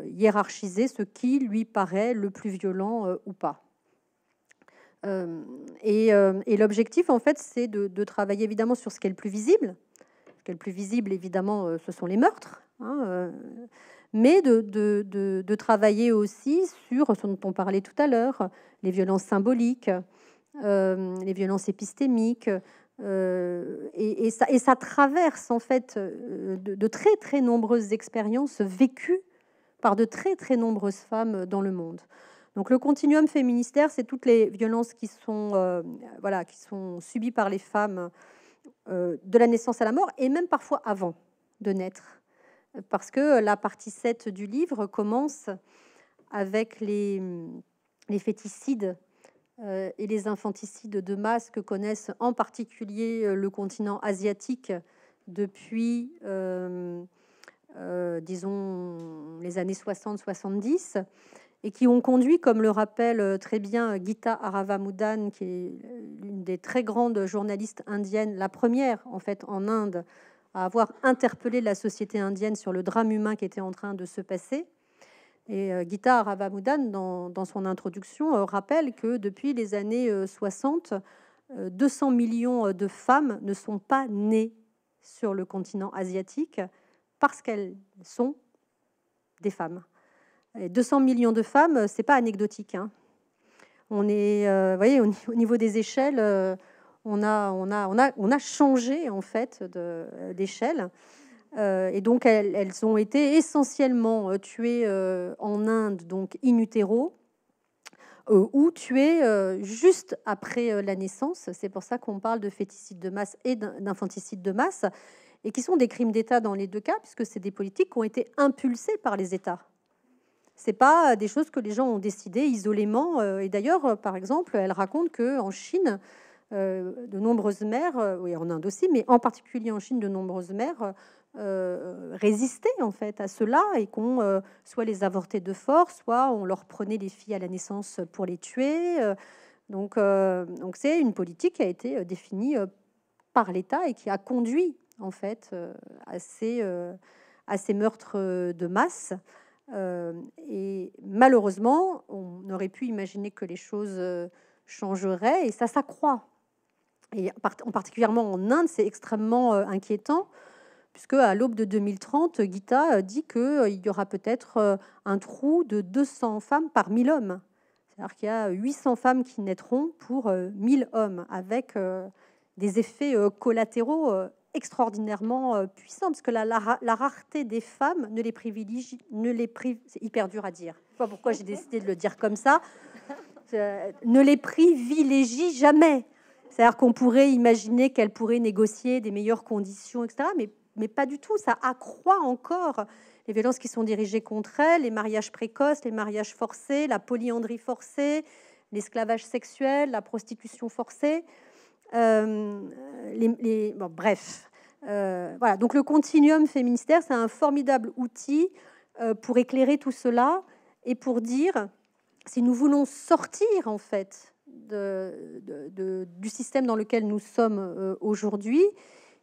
hiérarchiser ce qui lui paraît le plus violent ou pas. et, l'objectif, en fait, c'est de, travailler évidemment sur ce qui est le plus visible. Ce qui est le plus visible, évidemment, ce sont les meurtres. Hein, mais de, travailler aussi sur ce dont on parlait tout à l'heure, les violences symboliques, euh, les violences épistémiques. Euh, et, et, ça, traverse en fait euh, de, très très nombreuses expériences vécues par de très très nombreuses femmes dans le monde. Donc le continuum féministère, c'est toutes les violences qui sont, voilà, qui sont subies par les femmes de la naissance à la mort et même parfois avant de naître parce que la partie 7 du livre commence avec les, féticides euh, et les infanticides de masse que connaissent en particulier euh, le continent asiatique depuis, euh, disons, les années 60-70, et qui ont conduit, comme le rappelle très bien Gita Aravamudan, qui est l'une des très grandes journalistes indiennes, la première en fait en Inde, à avoir interpellé la société indienne sur le drame humain qui était en train de se passer. Et euh, Gita Ravamudan, dans, son introduction, euh, rappelle que depuis les années 60, euh, 200 millions de femmes ne sont pas nées sur le continent asiatique parce qu'elles sont des femmes. 200 millions de femmes, ce n'est pas anecdotique. Hein. On est, vous voyez, au niveau des échelles, on a, changé en fait euh, d'échelle. Euh, et donc elles, ont été essentiellement euh, tuées en Inde, donc in utero, ou tuées juste après la naissance. C'est pour ça qu'on parle de féticide de masse et d'infanticide de masse, et qui sont des crimes d'État dans les deux cas, puisque c'est des politiques qui ont été impulsées par les États. Ce C'est pas des choses que les gens ont décidées isolément. Et d'ailleurs, par exemple, elle raconte que en Chine, euh, de nombreuses mères, oui, euh, en Inde aussi, mais en particulier en Chine, de nombreuses mères euh, résistaient en fait à cela et qu'on soit les avortait de force, soit on leur prenait les filles à la naissance pour les tuer. donc, c'est une politique qui a été définie par l'État et qui a conduit en fait à ces, à ces meurtres de masse. et malheureusement, on aurait pu imaginer que les choses changeraient et ça s'accroît en particulièrement en Inde, c'est extrêmement euh, inquiétant, puisque à l'aube de 2030, Gita euh, dit qu'il euh, y aura peut-être un trou de 200 femmes par 1000 hommes. C'est-à-dire qu'il y a 800 femmes qui naîtront pour 1000 hommes, avec des effets collatéraux extraordinairement puissants, parce que la, rareté des femmes ne les privilégie, ne les c'est hyper dur à dire. Je pas pourquoi j'ai décidé de le dire comme ça. Ne les privilégie jamais. C'est-à-dire qu'on pourrait imaginer qu'elle pourrait négocier des meilleures conditions, etc. Mais, pas du tout. Ça accroît encore les violences qui sont dirigées contre elle, les mariages précoces, les mariages forcés, la polyandrie forcée, l'esclavage sexuel, la prostitution forcée. Euh, bref. Euh, voilà, donc le continuum féministère, c'est un formidable outil euh, pour éclairer tout cela et pour dire si nous voulons sortir en fait de, du système dans lequel nous sommes euh, aujourd'hui,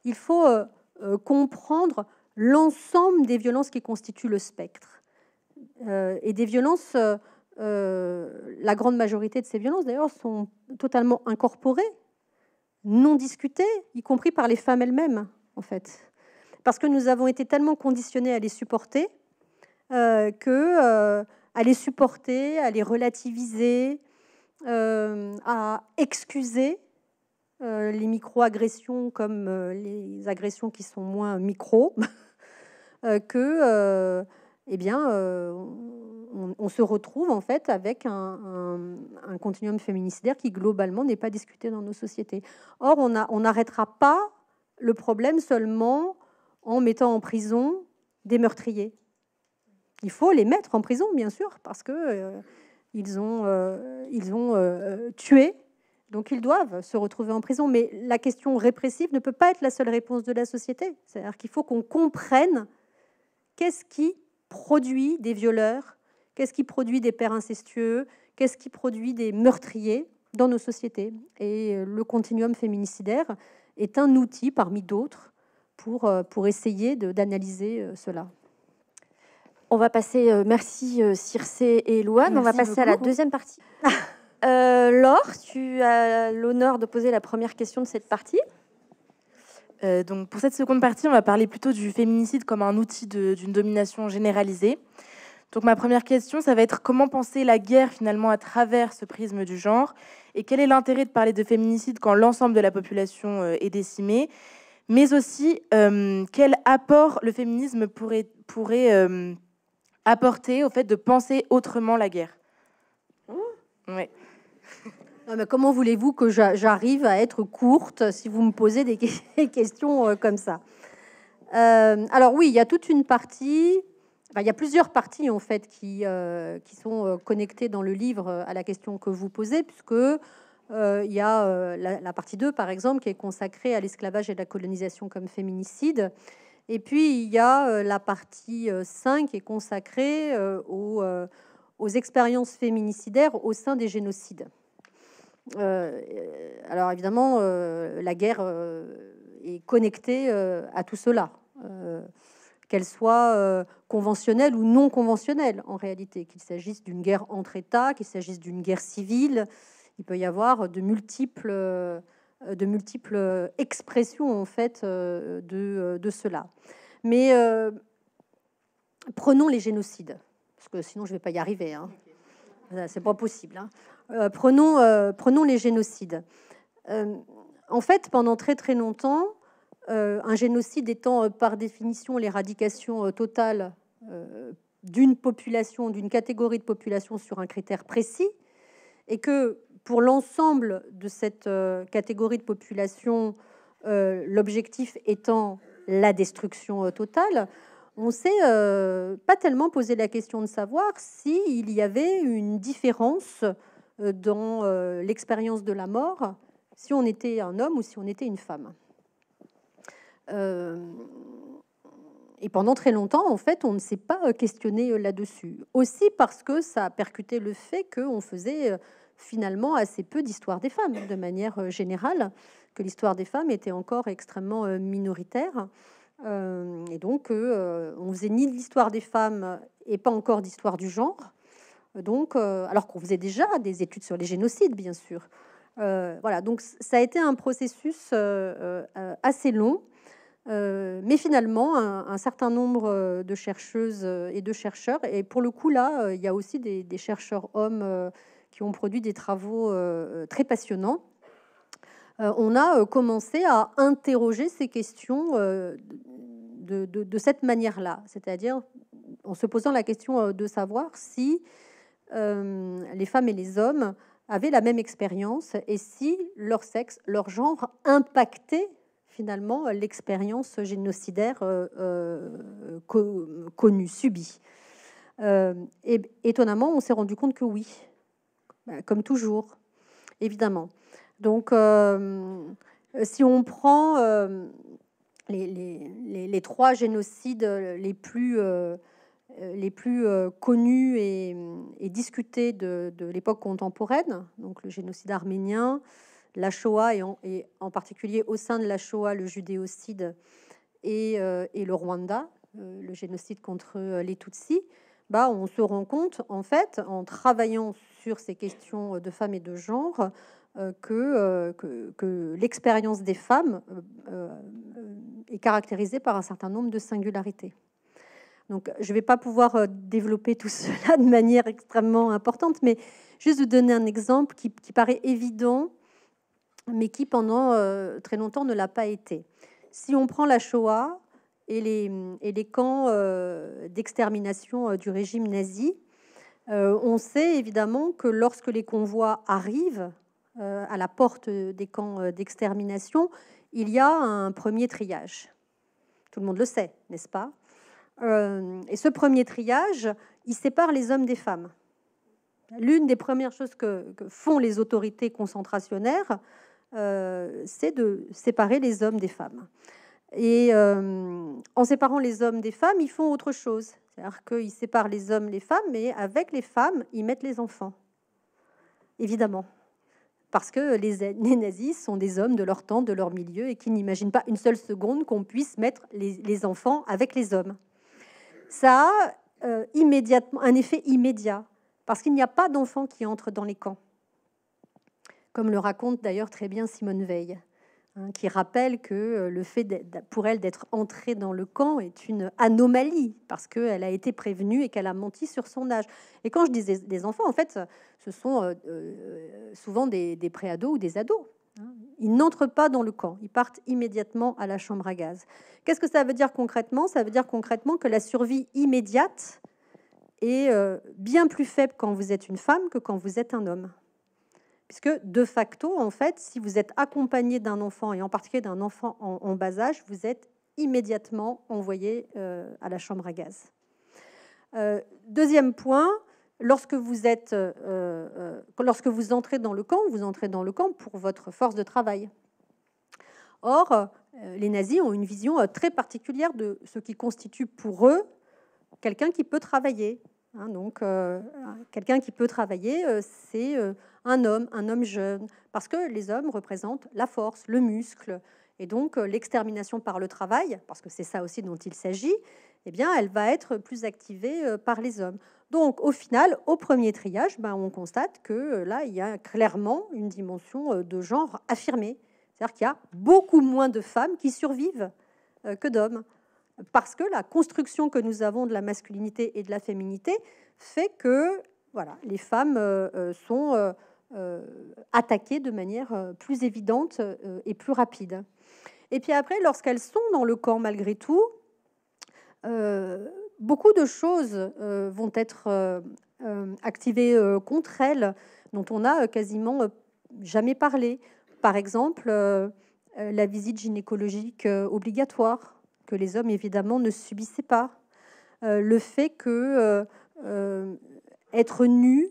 il faut euh, euh, comprendre l'ensemble des violences qui constituent le spectre. et des violences, la grande majorité de ces violences d'ailleurs sont totalement incorporées, non discutées, y compris par les femmes elles-mêmes, en fait parce que nous avons été tellement conditionnés à les supporter que à les supporter, à les relativiser, euh, à excuser euh, les micro-agressions comme euh, les agressions qui sont moins micro, que eh bien, on, se retrouve en fait avec un, continuum féminicidaire qui globalement n'est pas discuté dans nos sociétés. Or, on n'arrêtera on pas le problème seulement en mettant en prison des meurtriers. Il faut les mettre en prison, bien sûr, parce que ils ont, euh, euh, tué, donc ils doivent se retrouver en prison. Mais la question répressive ne peut pas être la seule réponse de la société. C'est-à-dire qu'il faut qu'on comprenne qu'est-ce qui produit des violeurs, qu'est-ce qui produit des pères incestueux, qu'est-ce qui produit des meurtriers dans nos sociétés. Et euh, le continuum féminicidaire est un outil parmi d'autres pour essayer d'analyser cela. On va passer, euh, merci euh, Circé et Louane, on va passer à la deuxième partie. Euh, Laure, tu as l'honneur de poser la première question de cette partie. donc pour cette seconde partie, on va parler plutôt du féminicide comme un outil d'une domination généralisée. Donc ma première question, ça va être comment penser la guerre finalement à travers ce prisme du genre et quel est l'intérêt de parler de féminicide quand l'ensemble de la population est décimée, mais aussi quel apport le féminisme pourrait, pourrait apporté au fait de penser autrement la guerre. Oh. mais comment voulez-vous que j'arrive à être courte si vous me posez des questions euh, comme ça euh, Alors oui, il y a toute une partie, il y a plusieurs parties en fait qui, euh, qui sont connectées dans le livre à la question que vous posez, puisque il y a la, partie 2 par exemple qui est consacrée à l'esclavage et la colonisation comme féminicide. Et puis, il y a euh, la partie 5 euh, qui est consacrée euh, aux, expériences féminicidaires au sein des génocides. alors évidemment, la guerre est connectée à tout cela, qu'elle soit conventionnelle ou non conventionnelle en réalité, qu'il s'agisse d'une guerre entre États, qu'il s'agisse d'une guerre civile, il peut y avoir de multiples euh, de multiples euh, expressions en fait euh, de, de cela. Mais prenons les génocides, parce que sinon je ne vais pas y arriver. Hein. C'est pas possible. Hein. prenons, prenons les génocides. en fait, pendant très très longtemps, un génocide étant par définition l'éradication totale d'une population, d'une catégorie de population sur un critère précis, et que pour l'ensemble de cette euh, catégorie de population, euh, l'objectif étant la destruction euh, totale, on ne s'est pas tellement posé la question de savoir s'il y avait une différence dans l'expérience de la mort, si on était un homme ou si on était une femme. et pendant très longtemps, en fait, on ne s'est pas questionné là-dessus. Aussi parce que ça a percuté le fait qu'on faisait finalement assez peu d'histoire des femmes de manière euh, générale, que l'histoire des femmes était encore extrêmement euh, minoritaire. Euh, et donc, on faisait ni de l'histoire des femmes et pas encore d'histoire du genre. Donc, alors qu'on faisait déjà des études sur les génocides, bien sûr. voilà, donc ça a été un processus assez long, mais finalement, un, certain nombre de chercheuses et de chercheurs, et pour le coup, là, il y a aussi des, des chercheurs hommes ont produit des travaux euh, euh, très passionnants, euh, on a commencé à interroger ces questions de, cette manière-là, c'est-à-dire en se posant la question de savoir si les femmes et les hommes avaient la même expérience et si leur sexe, leur genre impactait finalement l'expérience génocidaire connue, subie. étonnamment, on s'est rendu compte que oui, bah, comme toujours, évidemment. Donc, euh, si on prend euh, les, trois génocides euh, les plus, les plus connus et, discutés de, l'époque contemporaine, donc le génocide arménien, la Shoah et en, particulier au sein de la Shoah le judéocide et, et le Rwanda, le génocide contre les Tutsis. Bah, on se rend compte, en fait, en travaillant sur ces questions euh, de femmes et de genre, euh, euh, que, l'expérience des femmes est caractérisée par un certain nombre de singularités. Donc, je ne vais pas pouvoir développer tout cela de manière extrêmement importante, mais juste vous donner un exemple qui, paraît évident, mais qui pendant très longtemps ne l'a pas été. Si on prend la Shoah, et les, camps euh, d'extermination euh, du régime nazi. Euh, on sait évidemment que lorsque les convois arrivent à la porte des camps d'extermination, il y a un premier triage. Tout le monde le sait, n'est-ce pas Et ce premier triage, il sépare les hommes des femmes. L'une des premières choses que, font les autorités concentrationnaires, c'est de séparer les hommes des femmes. Et euh, en séparant les hommes des femmes, ils font autre chose. C'est-à-dire qu'ils séparent les hommes, des femmes, mais avec les femmes, ils mettent les enfants. Évidemment. Parce que les, nazis sont des hommes de leur temps, de leur milieu, et qui n'imaginent pas une seule seconde qu'on puisse mettre les, enfants avec les hommes. Ça a euh, immédiatement, un effet immédiat, parce qu'il n'y a pas d'enfants qui entrent dans les camps. Comme le raconte d'ailleurs très bien Simone Veil. Hein, qui rappelle que euh, le fait pour elle d'être entrée dans le camp est une anomalie parce qu'elle a été prévenue et qu'elle a menti sur son âge. Et quand je disais des enfants, en fait, ce sont euh, euh, souvent des, des préados ou des ados. Hein. Ils n'entrent pas dans le camp, ils partent immédiatement à la chambre à gaz. Qu'est-ce que ça veut dire concrètement Ça veut dire concrètement que la survie immédiate est bien plus faible quand vous êtes une femme que quand vous êtes un homme. Puisque de facto, en fait, si vous êtes accompagné d'un enfant, et en particulier d'un enfant en, bas âge, vous êtes immédiatement envoyé euh, à la chambre à gaz. Euh, deuxième point, lorsque vous, êtes, euh, lorsque vous entrez dans le camp, vous entrez dans le camp pour votre force de travail. Or, les nazis ont une vision très particulière de ce qui constitue pour eux quelqu'un qui peut travailler. Hein. donc, quelqu'un qui peut travailler, c'est un homme, un homme jeune, parce que les hommes représentent la force, le muscle. Et donc euh, l'extermination par le travail, parce que c'est ça aussi dont il s'agit, eh bien, elle va être plus activée euh, par les hommes. Donc au final, au premier triage, ben, on constate que euh, là, il y a clairement une dimension de genre affirmée. C'est-à-dire qu'il y a beaucoup moins de femmes qui survivent que d'hommes. Parce que la construction que nous avons de la masculinité et de la féminité fait que voilà, les femmes sont euh, attaquer de manière euh, plus évidente euh, et plus rapide. Et puis après, lorsqu'elles sont dans le corps malgré tout, beaucoup de choses vont être activées contre elles, dont on n'a quasiment jamais parlé. Par exemple, la visite gynécologique obligatoire, que les hommes évidemment ne subissaient pas. le fait que être nu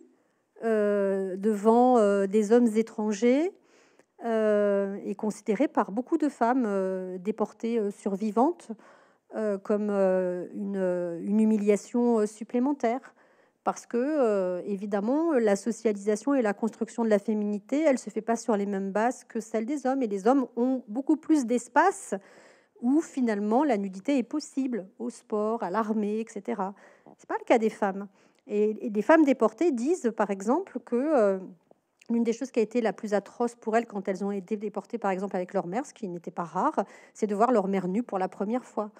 euh, devant euh, des hommes étrangers euh, et considérée par beaucoup de femmes déportées survivantes comme une, humiliation supplémentaire. Parce que, évidemment, la socialisation et la construction de la féminité, elle se fait pas sur les mêmes bases que celle des hommes. Et les hommes ont beaucoup plus d'espace où finalement la nudité est possible au sport, à l'armée, etc. Ce n'est pas le cas des femmes. Et, les des femmes déportées disent, par exemple, que l'une euh, des choses qui a été la plus atroce pour elles quand elles ont été déportées, par exemple, avec leur mère, ce qui n'était pas rare, c'est de voir leur mère nue pour la première fois.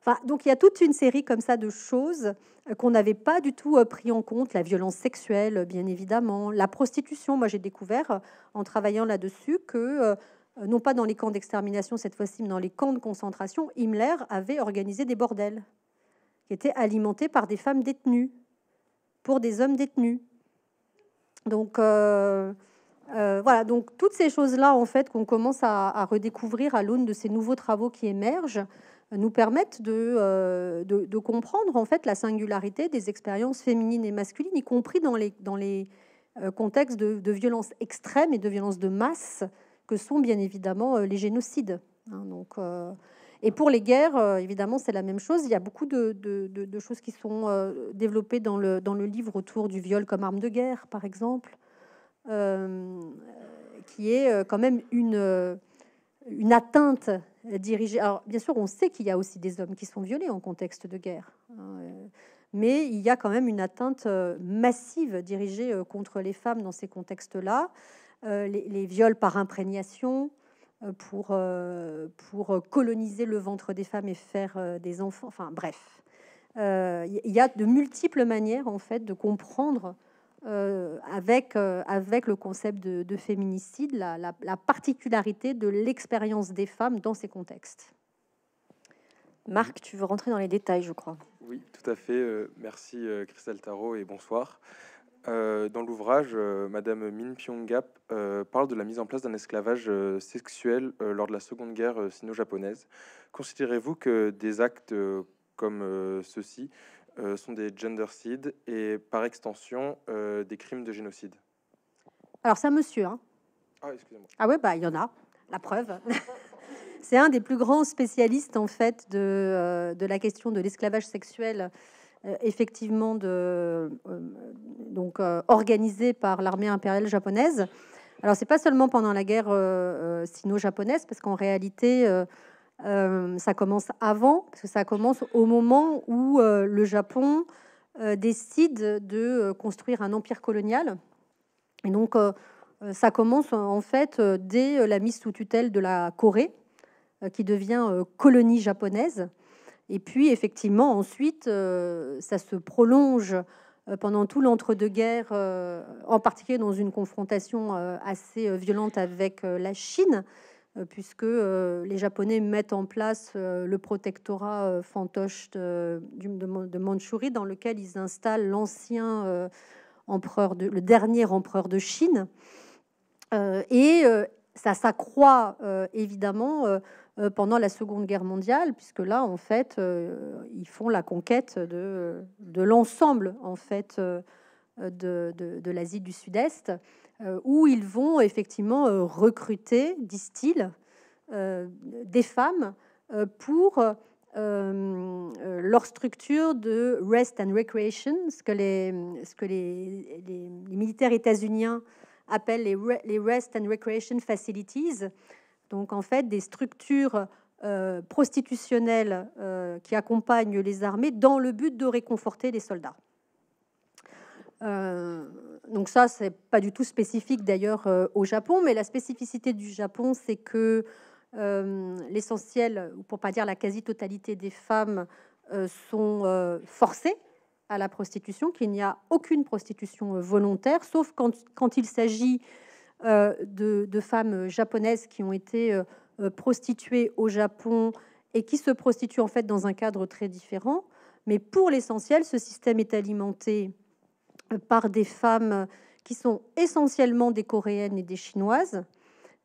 Enfin, donc il y a toute une série comme ça de choses euh, qu'on n'avait pas du tout euh, pris en compte, la violence sexuelle, bien évidemment, la prostitution. Moi, j'ai découvert en travaillant là-dessus que non pas dans les camps d'extermination cette fois-ci, mais dans les camps de concentration, Himmler avait organisé des bordels qui étaient alimentés par des femmes détenues pour des hommes détenus. Donc euh, euh, voilà, donc toutes ces choses-là, en fait, qu'on commence à, redécouvrir à l'aune de ces nouveaux travaux qui émergent, euh, nous permettent de, de, comprendre en fait la singularité des expériences féminines et masculines, y compris dans les, dans les contextes de, de violence extrême et de violence de masse que sont bien évidemment les génocides. Hein. donc et pour les guerres, euh, évidemment, c'est la même chose. Il y a beaucoup de, choses qui sont euh, développées dans le, livre autour du viol comme arme de guerre, par exemple, euh, qui est quand même une, atteinte dirigée. Alors, bien sûr, on sait qu'il y a aussi des hommes qui sont violés en contexte de guerre. Hein, mais il y a quand même une atteinte massive dirigée contre les femmes dans ces contextes-là. les, viols par imprégnation, euh, pour, euh, pour coloniser le ventre des femmes et faire euh, des enfants. Enfin, bref. Il y a de multiples manières, en fait, de comprendre avec, avec le concept de, féminicide, la, particularité de l'expérience des femmes dans ces contextes. Marc, tu veux rentrer dans les détails, je crois. Oui, tout à fait. merci Christelle Tarot et bonsoir. Euh, dans l'ouvrage, Mme euh, Madame Min Pyongap euh, parle de la mise en place d'un esclavage sexuel lors de la Seconde Guerre sino-japonaise. Considérez-vous que des actes comme ceux-ci sont des gendercides et par extension des crimes de génocide Alors ça, monsieur. Hein. ah, excusez-moi. Ah ouais, bah il y en a. La preuve. C'est un des plus grands spécialistes en fait de, de la question de l'esclavage sexuel euh, effectivement de, euh, donc, euh, organisée par l'armée impériale japonaise. Alors, n'est pas seulement pendant la guerre sino-japonaise, parce qu'en réalité, ça commence avant, parce que ça commence au moment où le Japon décide de construire un empire colonial. Et donc, ça commence en fait dès la mise sous tutelle de la Corée, qui devient colonie japonaise. Et puis, effectivement, ensuite, euh, ça se prolonge euh, pendant tout l'entre-deux-guerres, euh, en particulier dans une confrontation assez violente avec la Chine, puisque les Japonais mettent en place le protectorat fantoche de, de, de, Mandchourie, dans lequel ils installent l'ancien empereur, de, le dernier empereur de Chine. et ça s'accroît euh, évidemment euh, euh, pendant la Seconde Guerre mondiale, puisque là, en fait, ils font la conquête de, l'ensemble, en fait, de, l'Asie du Sud-Est, où ils vont effectivement recruter, disent-ils, des femmes pour leur structure de rest and recreation, ce que les, ce que les, les militaires états-uniens appelle les, Rest and Recreation Facilities, donc en fait des structures euh, prostitutionnelles euh, qui accompagnent les armées dans le but de réconforter les soldats. Euh, donc ça, c'est pas du tout spécifique d'ailleurs au Japon, mais la spécificité du Japon, c'est que l'essentiel, ou pour pas dire la quasi-totalité des femmes, sont forcées à la prostitution, qu'il n'y a aucune prostitution euh, volontaire, sauf quand, il s'agit euh, de, femmes euh, japonaises qui ont été prostituées au Japon et qui se prostituent en fait dans un cadre très différent. Mais pour l'essentiel, ce système est alimenté par des femmes qui sont essentiellement des Coréennes et des Chinoises,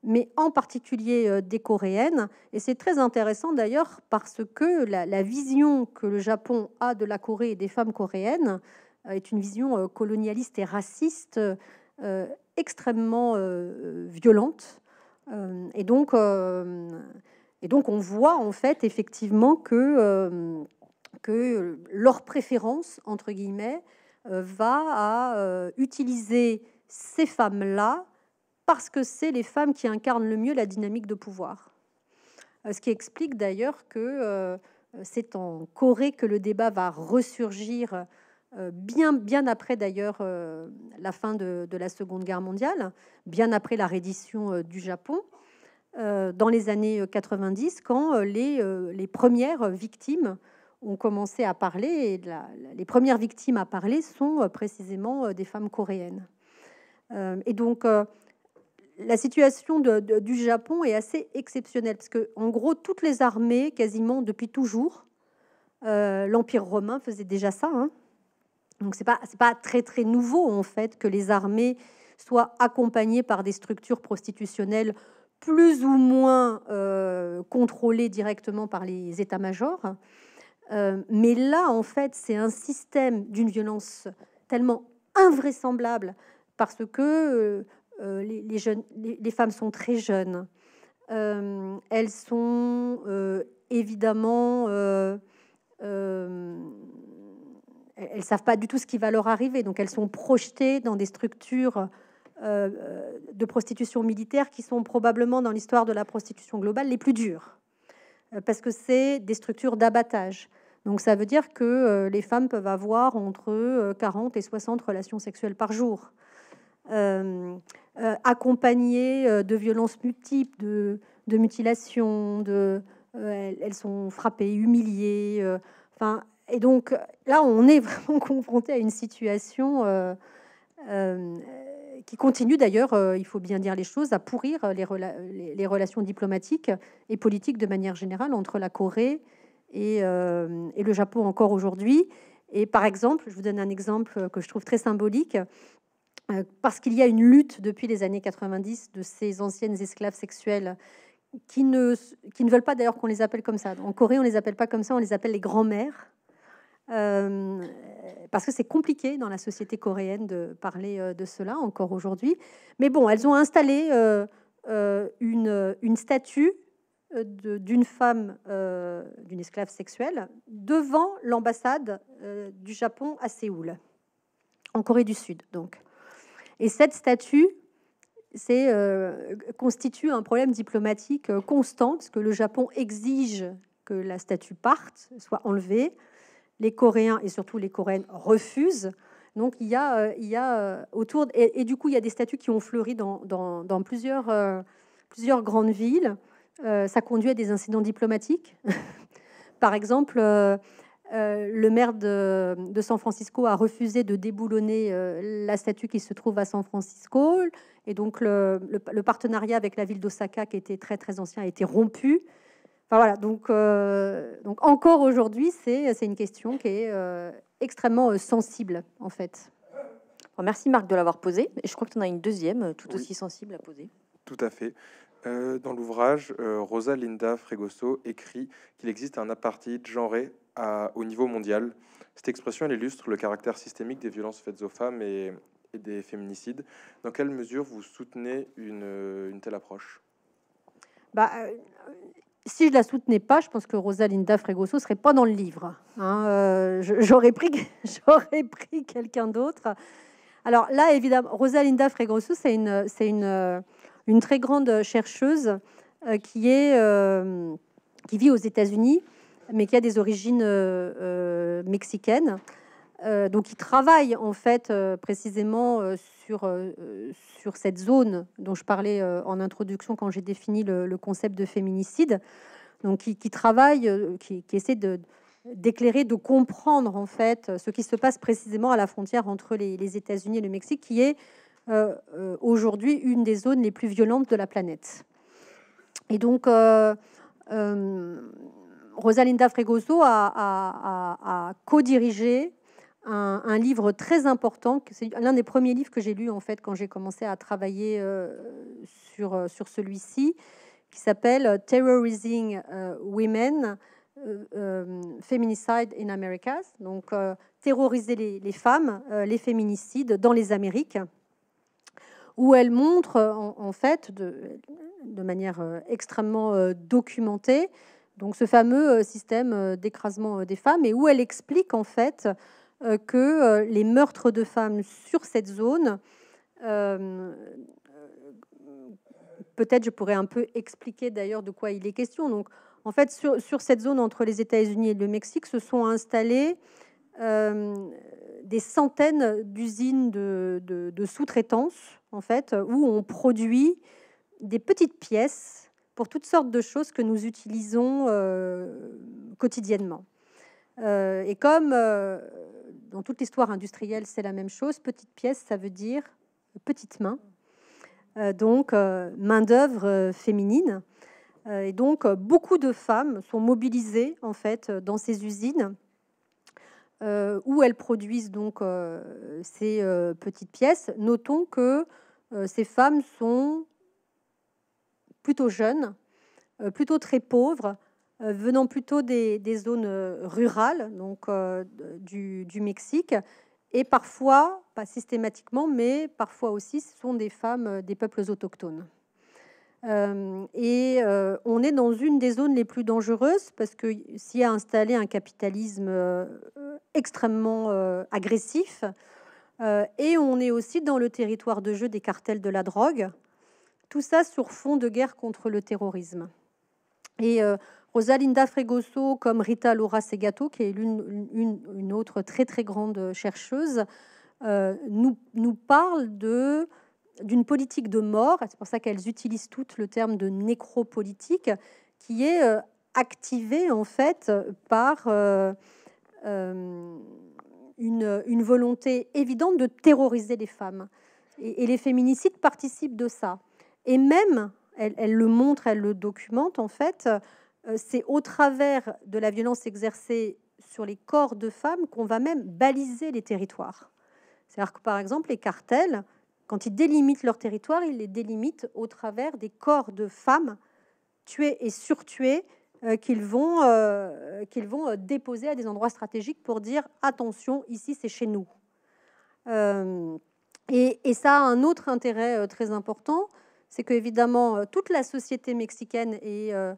mais en particulier euh, des coréennes. Et c'est très intéressant d'ailleurs parce que la, vision que le Japon a de la Corée et des femmes coréennes euh, est une vision euh, colonialiste et raciste extrêmement violente. et, donc, et donc on voit en fait effectivement que, que leur préférence, entre guillemets, va à utiliser ces femmes-là parce que c'est les femmes qui incarnent le mieux la dynamique de pouvoir. Euh, ce qui explique d'ailleurs que euh, c'est en Corée que le débat va ressurgir euh, bien, bien après d'ailleurs la fin de, la Seconde Guerre mondiale, bien après la reddition du Japon, dans les années 90, quand les, les premières victimes ont commencé à parler, et les premières victimes à parler sont précisément des femmes coréennes. Et donc, la situation du Japon est assez exceptionnelle, parce que, en gros, toutes les armées, quasiment depuis toujours, euh, l'Empire romain faisait déjà ça. Hein. Donc, ce n'est pas, pas très, très nouveau, en fait, que les armées soient accompagnées par des structures prostitutionnelles plus ou moins euh, contrôlées directement par les états-majors. Euh, mais là, en fait, c'est un système d'une violence tellement invraisemblable, parce que euh, les, femmes sont très jeunes. Euh, elles sont euh, évidemment elles ne savent pas du tout ce qui va leur arriver. Donc elles sont projetées dans des structures de prostitution militaire qui sont probablement dans l'histoire de la prostitution globale les plus dures. parce que c'est des structures d'abattage. Donc ça veut dire que les femmes peuvent avoir entre 40 et 60 relations sexuelles par jour. Euh, euh, accompagnées euh, de violences multiples, de, mutilations, de, elles, sont frappées, humiliées. et donc là, on est vraiment confronté à une situation qui continue d'ailleurs, il faut bien dire les choses, à pourrir les, relations diplomatiques et politiques de manière générale entre la Corée et, et le Japon encore aujourd'hui. Et par exemple, je vous donne un exemple que je trouve très symbolique. Euh, parce qu'il y a une lutte depuis les années 90 de ces anciennes esclaves sexuelles qui ne, qui ne veulent pas d'ailleurs qu'on les appelle comme ça. En Corée, on les appelle pas comme ça, on les appelle les grands-mères. Euh, parce que c'est compliqué dans la société coréenne de parler euh, de cela encore aujourd'hui. Mais bon, elles ont installé une, une, statue d'une femme, d'une esclave sexuelle, devant l'ambassade du Japon à Séoul, en Corée du Sud, donc. Et cette statue euh, constitue un problème diplomatique euh, constant, parce que le Japon exige que la statue parte, soit enlevée. Les Coréens et surtout les Coréennes refusent. Donc il y a, euh, il autour, et, du coup il y a des statues qui ont fleuri dans, plusieurs, plusieurs grandes villes. ça conduit à des incidents diplomatiques. Par exemple, euh, le maire de, San Francisco a refusé de déboulonner euh, la statue qui se trouve à San Francisco. Et donc, le, partenariat avec la ville d'Osaka, qui était très, très ancien, a été rompu. Enfin, voilà, donc, euh, donc encore aujourd'hui, c'est une question qui est extrêmement sensible, en fait. merci Marc de l'avoir posée. Je crois que tu en as une deuxième, tout aussi sensible à poser. Tout à fait. dans l'ouvrage, Rosa Linda Fregoso écrit qu'il existe un apartheid genré au niveau mondial. Cette expression illustre le caractère systémique des violences faites aux femmes et, des féminicides. Dans quelle mesure vous soutenez une, telle approche bah, euh, Si je la soutenais pas, je pense que Rosalinda Fregoso serait pas dans le livre. Hein. Euh, j'aurais pris, j'aurais pris quelqu'un d'autre. Alors là, évidemment, Rosalinda Fregoso, c'est une, c'est une, une très grande chercheuse euh, qui est qui vit aux États-Unis mais qui a des origines euh, euh, mexicaines. Euh, donc, il travaille en fait précisément sur, sur cette zone dont je parlais en introduction quand j'ai défini le, concept de féminicide. Donc, qui, qui travaille, qui, essaie de, d'éclairer, de comprendre en fait ce qui se passe précisément à la frontière entre les, États-Unis et le Mexique, qui est aujourd'hui une des zones les plus violentes de la planète. Et donc, Rosalinda Fregoso a, co-dirigé un, livre très important, c'est l'un des premiers livres que j'ai lu en fait quand j'ai commencé à travailler euh, sur, euh, sur celui-ci, qui s'appelle Terrorizing euh, Women, Feminicide in Americas, donc terroriser les, femmes, les féminicides dans les Amériques où elle montre en, fait de, manière extrêmement documentée donc ce fameux euh, système euh, d'écrasement euh, des femmes, et où elle explique en fait que les meurtres de femmes sur cette zone, peut-être je pourrais un peu expliquer d'ailleurs de quoi il est question. Donc en fait, sur, cette zone entre les États-Unis et le Mexique, se sont installées des centaines d'usines de, de sous-traitance, en fait, où on produit des petites pièces pour toutes sortes de choses que nous utilisons euh, quotidiennement. Euh, et comme euh, dans toute l'histoire industrielle, c'est la même chose, petite pièce, ça veut dire petite main, donc main-d'œuvre féminine. et donc, beaucoup de femmes sont mobilisées en fait dans ces usines. où elles produisent donc ces petites pièces. Notons que ces femmes sont plutôt jeunes, euh, plutôt très pauvres, euh, venant plutôt des, zones euh, rurales, donc du, Mexique, et parfois, pas systématiquement, mais parfois aussi, ce sont des femmes des peuples autochtones. et on est dans une des zones les plus dangereuses parce que s'y a installé un capitalisme extrêmement agressif. et on est aussi dans le territoire de jeu des cartels de la drogue, tout ça sur fond de guerre contre le terrorisme. Et euh, Rosalinda Fregoso, comme Rita Laura Segato, qui est une, autre très très grande chercheuse, euh, nous, parle d'une politique de mort, c'est pour ça qu'elles utilisent toutes le terme de nécropolitique, qui est euh, activée en fait par une, volonté évidente de terroriser les femmes. Et, et les féminicides participent de ça. Et même, elle, le montre, elle le documente en fait, euh, c'est au travers de la violence exercée sur les corps de femmes qu'on va même baliser les territoires. C'est-à-dire que par exemple, les cartels, quand ils délimitent leur territoire, ils les délimitent au travers des corps de femmes tuées et surtuées euh, qu'ils vont, euh, vont déposer à des endroits stratégiques pour dire attention, ici c'est chez nous. et, et, ça a un autre intérêt très important, c'est que évidemment euh, toute la société mexicaine est, euh,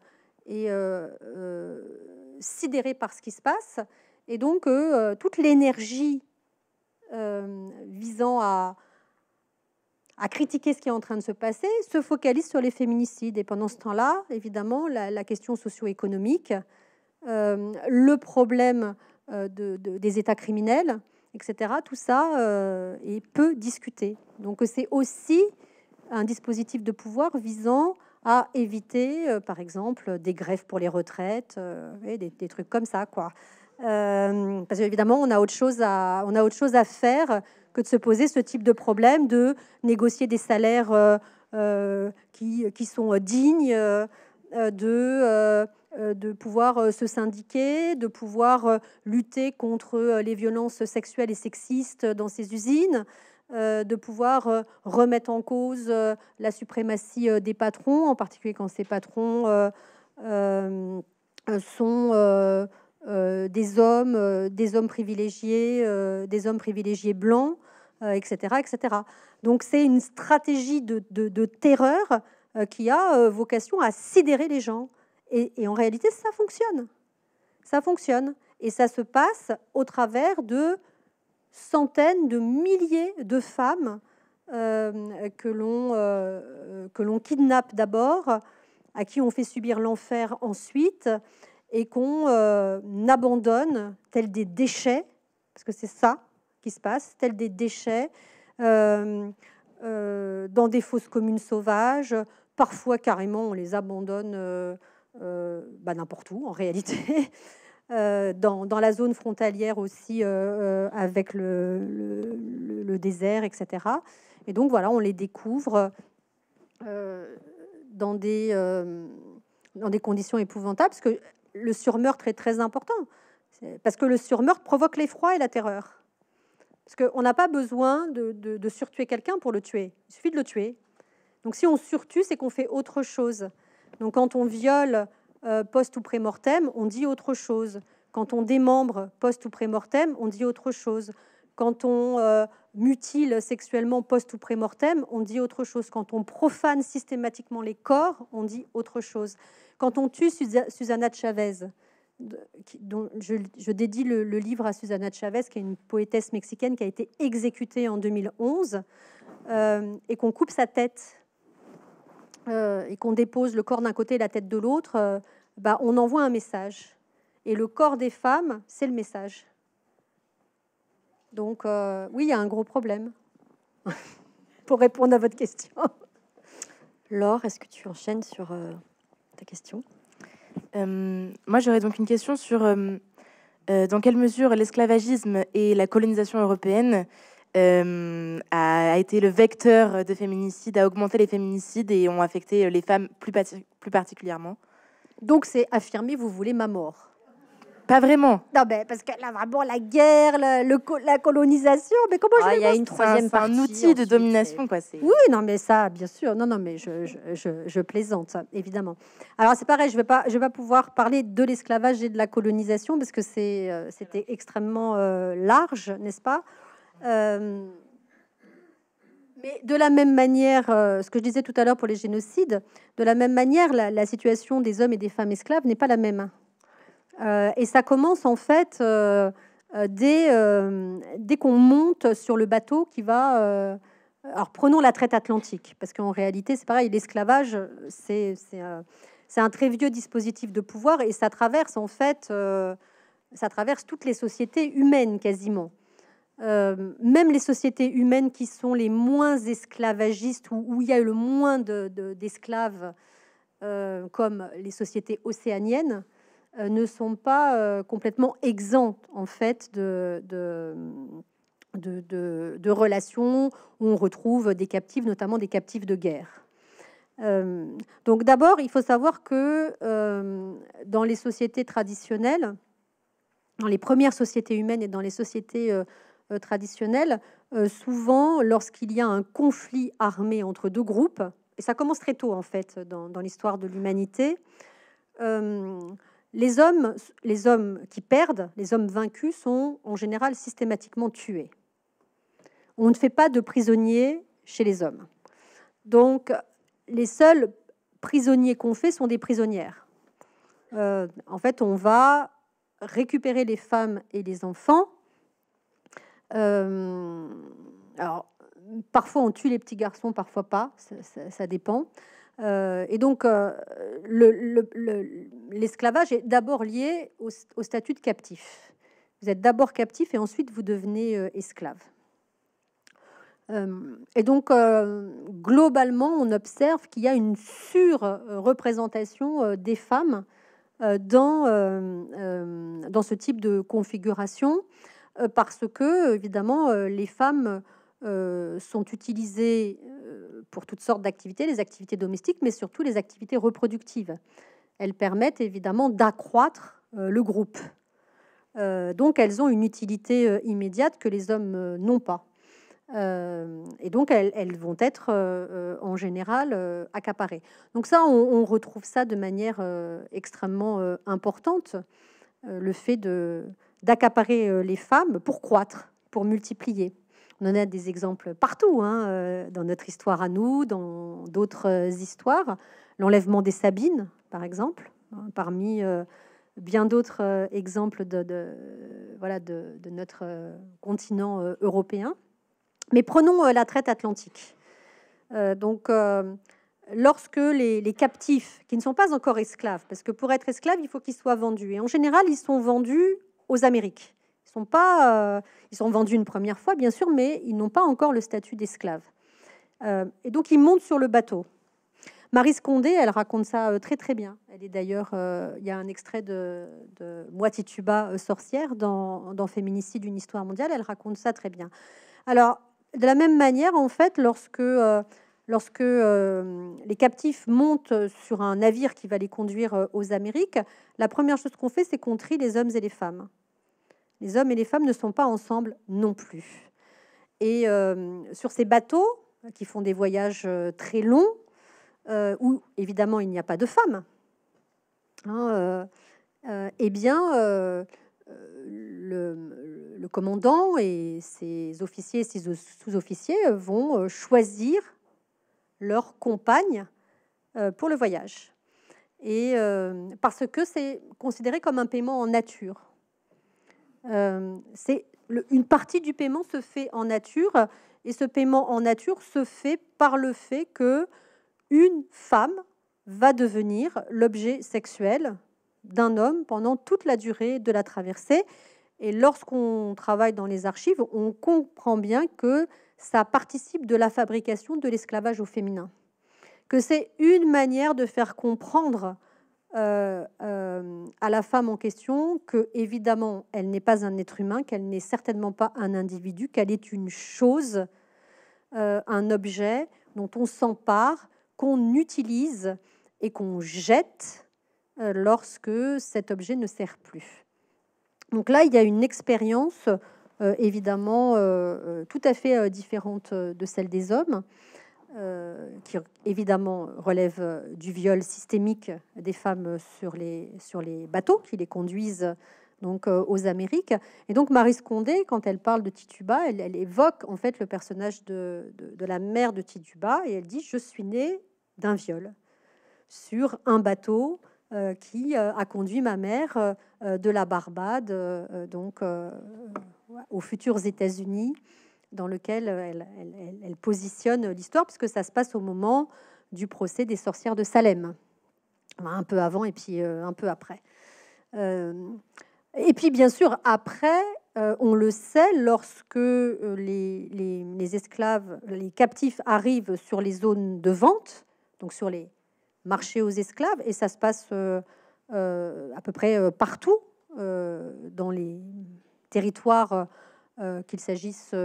euh, sidérée par ce qui se passe, et donc toute l'énergie visant à, à critiquer ce qui est en train de se passer, se focalise sur les féminicides. Et pendant ce temps-là, évidemment, la, question socio-économique, le problème des États criminels, etc., tout ça est peu discuté. Donc c'est aussi un dispositif de pouvoir visant à éviter, euh, par exemple, des grèves pour les retraites, euh, et des, trucs comme ça, quoi. Euh, parce on a autre chose à, on a autre chose à faire que de se poser ce type de problème, de négocier des salaires qui, sont dignes, de de pouvoir se syndiquer, de pouvoir lutter contre les violences sexuelles et sexistes dans ces usines. Euh, de pouvoir euh, remettre en cause euh, la suprématie des patrons, en particulier quand ces patrons sont des hommes, des hommes privilégiés, des hommes privilégiés blancs, etc., etc. Donc c'est une stratégie de, terreur qui a vocation à sidérer les gens. et, en réalité, ça fonctionne. Ça fonctionne. Et ça se passe au travers de centaines de milliers de femmes euh, euh, que l'on kidnappe d'abord, à qui on fait subir l'enfer ensuite, et qu'on euh, abandonne tels des déchets, parce que c'est ça qui se passe, tels des déchets dans des fausses communes sauvages. Parfois, carrément, on les abandonne bah, n'importe où, en réalité. Euh, dans, la zone frontalière aussi euh, euh, avec le, désert, etc. Et donc voilà, on les découvre dans des, conditions épouvantables, parce que le surmeurtre est très important, parce que le surmeurtre provoque l'effroi et la terreur. Parce qu'on n'a pas besoin de, de surtuer quelqu'un pour le tuer. Il suffit de le tuer. Donc si on surtue, c'est qu'on fait autre chose. Donc quand on viole euh, post ou prémortem, on dit autre chose. Quand on démembre post ou prémortem, on dit autre chose. Quand on euh, mutile sexuellement post ou prémortem, on dit autre chose. Quand on profane systématiquement les corps, on dit autre chose. Quand on tue Susana Chavez, dont je, dédie le, livre à Susana Chavez, qui est une poétesse mexicaine qui a été exécutée en 2011, euh, et qu'on coupe sa tête euh, et qu'on dépose le corps d'un côté et la tête de l'autre, euh, bah, on envoie un message. Et le corps des femmes, c'est le message. Donc euh, oui, il y a un gros problème pour répondre à votre question. Laure, est-ce que tu enchaînes sur ta question Moi, j'aurais donc une question sur dans quelle mesure l'esclavagisme et la colonisation européenne euh, a, été le vecteur de féminicides, a augmenté les féminicides et ont affecté les femmes plus, plus particulièrement. Donc c'est affirmer, vous voulez ma mort pas vraiment. Non, mais parce que là, vraiment, la guerre, la, le, la colonisation, mais comment ah, je Il y a une troisième c'est un outil de domination, quoi. Oui, non, mais ça, bien sûr. Non, non, mais je, plaisante, évidemment. Alors, c'est pareil, je ne vais, pas, vais pouvoir parler de l'esclavage et de la colonisation, parce que c'est, euh, c'était extrêmement euh, large, n'est-ce pas euh, mais de la même manière, euh, ce que je disais tout à l'heure pour les génocides, de la même manière, la, situation des hommes et des femmes esclaves n'est pas la même. Euh, et ça commence en fait dès, dès qu'on monte sur le bateau qui va... alors prenons la traite atlantique, parce qu'en réalité c'est pareil, l'esclavage c'est un très vieux dispositif de pouvoir et ça traverse en fait, ça traverse toutes les sociétés humaines quasiment. Euh, même les sociétés humaines qui sont les moins esclavagistes, où, où il y a eu le moins d'esclaves, euh, comme les sociétés océaniennes, euh, ne sont pas complètement exemptes en fait de, de relations où on retrouve des captives, notamment des captifs de guerre. donc d'abord, il faut savoir que dans les sociétés traditionnelles, dans les premières sociétés humaines et dans les sociétés euh, traditionnelle, euh, souvent lorsqu'il y a un conflit armé entre deux groupes, et ça commence très tôt en fait dans, l'histoire de l'humanité, euh, les hommes, les hommes qui perdent, les hommes vaincus sont en général systématiquement tués. On ne fait pas de prisonniers chez les hommes. Donc les seuls prisonniers qu'on fait sont des prisonnières. en fait, on va récupérer les femmes et les enfants euh, alors, parfois on tue les petits garçons, parfois pas, ça, dépend. Euh, et donc, euh, l'esclavage est d'abord lié au, statut de captif. Vous êtes d'abord captif et ensuite vous devenez esclave. et donc, globalement, on observe qu'il y a une surreprésentation des femmes dans, dans ce type de configuration. Euh, parce que, évidemment, euh, les femmes euh, sont utilisées pour toutes sortes d'activités, les activités domestiques, mais surtout les activités reproductives. Elles permettent évidemment d'accroître le groupe. donc elles ont une utilité immédiate que les hommes n'ont pas. et donc, elles, vont être en général accaparées. Donc ça, on, on, retrouve ça de manière extrêmement importante euh, le fait d'accaparer euh, les femmes pour croître, pour multiplier. On en a des exemples partout, hein, euh, dans notre histoire à nous, dans d'autres histoires. L'enlèvement des Sabines, par exemple, hein, parmi bien d'autres exemples de, voilà, de, de notre continent européen. Mais prenons la traite atlantique. donc, lorsque les, captifs, qui ne sont pas encore esclaves, parce que pour être esclave, il faut qu'ils soient vendus. Et en général, ils sont vendus aux Amériques. Ils sont, pas, euh, ils sont vendus une première fois, bien sûr, mais ils n'ont pas encore le statut d'esclave. Euh, et donc, ils montent sur le bateau. Marie Condé, elle raconte ça euh, très très bien. Elle est d'ailleurs, il y a un extrait de, de tuba sorcière, dans, Féminicide, une histoire mondiale, elle raconte ça très bien. Alors, de la même manière, en fait, lorsque lorsque euh, les captifs montent sur un navire qui va les conduire euh, aux Amériques, la première chose qu'on fait, c'est qu'on trie les hommes et les femmes. Les hommes et les femmes ne sont pas ensemble non plus. Et euh, sur ces bateaux qui font des voyages très longs, où évidemment il n'y a pas de femmes, hein, eh bien, le, le, commandant et ses officiers et ses sous-officiers vont choisir leur compagne euh, pour le voyage. Et euh, parce que c'est considéré comme un paiement en nature. Euh, c'est une partie du paiement se fait en nature et ce paiement en nature se fait par le fait que une femme va devenir l'objet sexuel d'un homme pendant toute la durée de la traversée. Et lorsqu'on travaille dans les archives, on comprend bien que ça participe de la fabrication de l'esclavage au féminin. Que c'est une manière de faire comprendre euh, euh, à la femme en question que, évidemment, elle n'est pas un être humain, qu'elle n'est certainement pas un individu, qu'elle est une chose, euh, un objet dont on s'empare, qu'on utilise et qu'on jette lorsque cet objet ne sert plus. Donc là, il y a une expérience euh, évidemment euh, euh, tout à fait différente de celle des hommes, qui évidemment relève du viol systémique des femmes sur les, sur les bateaux qui les conduisent donc aux Amériques. Et donc Marie Scondé, quand elle parle de Tituba, elle, évoque en fait le personnage de, la mère de Tituba et elle dit je suis née d'un viol sur un bateau euh, qui euh, a conduit ma mère euh, de la Barbade donc, aux futurs États-Unis, dans lequel elle, positionne l'histoire, puisque ça se passe au moment du procès des sorcières de Salem, un peu avant et puis un peu après. et puis, bien sûr, après, on le sait, lorsque les, esclaves, les captifs arrivent sur les zones de vente, donc sur les, marché aux esclaves, et ça se passe euh, euh, à peu près euh, partout dans les territoires, qu'il s'agisse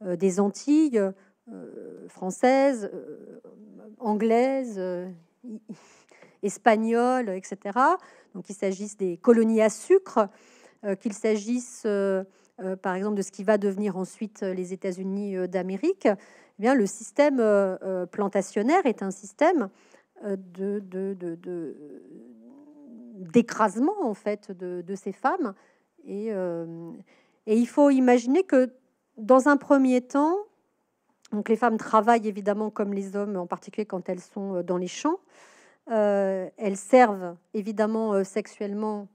des Antilles françaises, anglaises, espagnoles, etc. Donc qu'il s'agisse des colonies à sucre, qu'il s'agisse par exemple de ce qui va devenir ensuite les États-Unis d'Amérique, eh bien le système plantationnaire est un système euh, d'écrasement en fait de, ces femmes. Euh, et, il faut imaginer que dans un premier temps, donc les femmes travaillent évidemment comme les hommes, en particulier quand elles sont euh, dans les champs. elles servent évidemment sexuellement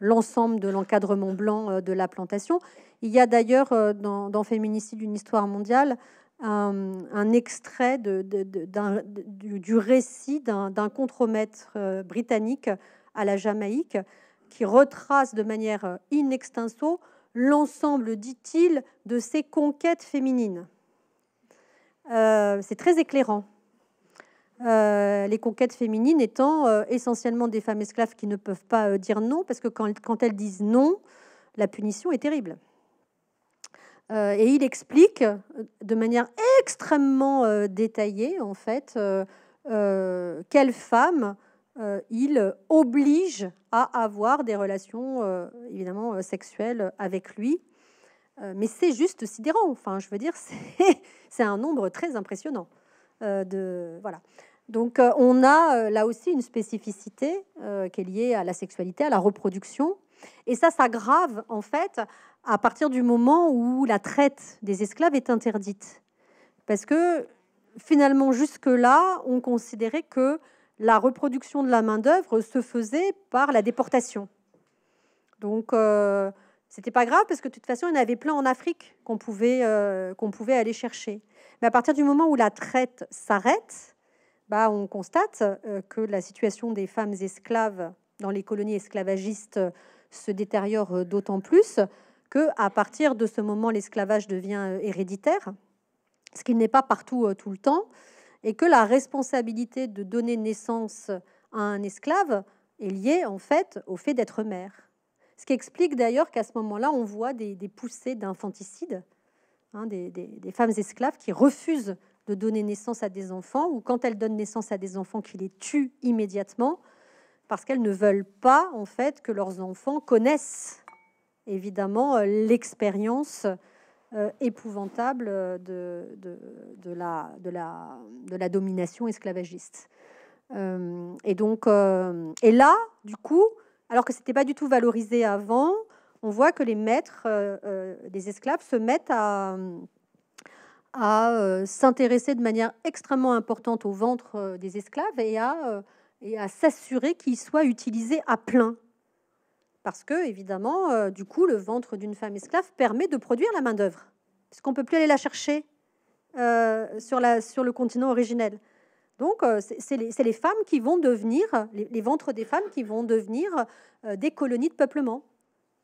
l'ensemble de l'encadrement blanc de la plantation. Il y a d'ailleurs dans, dans Féminicide une histoire mondiale un, extrait du, récit d'un contremaître euh, britannique à la Jamaïque qui retrace de manière euh, in extenso l'ensemble, dit-il, de ses conquêtes féminines. Euh, c'est très éclairant. les conquêtes féminines étant essentiellement des femmes esclaves qui ne peuvent pas dire non, parce que quand, quand, elles disent non, la punition est terrible. Euh, et il explique euh, de manière extrêmement euh, détaillée, en fait, quelles femmes il oblige à avoir des relations, évidemment, sexuelles avec lui. mais c'est juste sidérant. Enfin, je veux dire, c'est un nombre très impressionnant. voilà. Donc, on a là aussi une spécificité qui est liée à la sexualité, à la reproduction. Et ça s'aggrave en fait à partir du moment où la traite des esclaves est interdite. Parce que finalement, jusque-là, on considérait que la reproduction de la main-d'œuvre se faisait par la déportation. Donc, euh, c'était pas grave parce que de toute façon, il y en avait plein en Afrique qu'on pouvait, euh, aller chercher. Mais à partir du moment où la traite s'arrête, bah, on constate euh, que la situation des femmes esclaves dans les colonies esclavagistes se détériore euh, d'autant plus que, à partir de ce moment, l'esclavage devient euh, héréditaire, ce qui n'est pas partout euh, tout le temps, et que la responsabilité de donner naissance à un esclave est liée en fait au fait d'être mère. Ce qui explique d'ailleurs qu'à ce moment-là, on voit des, poussées d'infanticide, hein, des, des, femmes esclaves qui refusent de donner naissance à des enfants, ou quand elles donnent naissance à des enfants, qui les tuent immédiatement, parce qu'elles ne veulent pas en fait que leurs enfants connaissent évidemment euh, l'expérience euh, épouvantable euh, de, la, domination esclavagiste. et donc, et là, du coup, alors que ce n'était pas du tout valorisé avant, on voit que les maîtres des esclaves se mettent à s'intéresser de manière extrêmement importante au ventre des esclaves et à et à s'assurer qu'il soit utilisé à plein. Parce que, évidemment, euh, du coup, le ventre d'une femme esclave permet de produire la main-d'œuvre, puisqu'on ne peut plus aller la chercher euh, sur, la, sur, le continent originel. Donc, euh, c'est les, femmes qui vont devenir, les, ventres des femmes qui vont devenir des colonies de peuplement,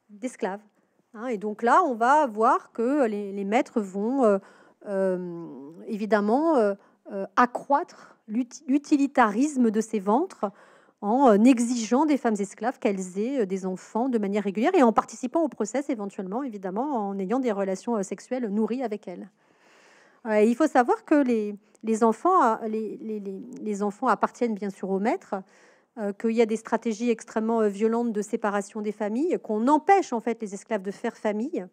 d'esclaves. Hein. et donc là, on va voir que les, les maîtres vont évidemment euh, accroître l'utilitarisme de ses ventres en euh, exigeant des femmes esclaves qu'elles aient euh, des enfants de manière régulière et en participant au process éventuellement, évidemment, en ayant des relations sexuelles nourries avec elles. il faut savoir que les, enfants, les, enfants appartiennent bien sûr aux maîtres, qu'il y a des stratégies extrêmement violentes de séparation des familles, qu'on empêche en fait les esclaves de faire famille,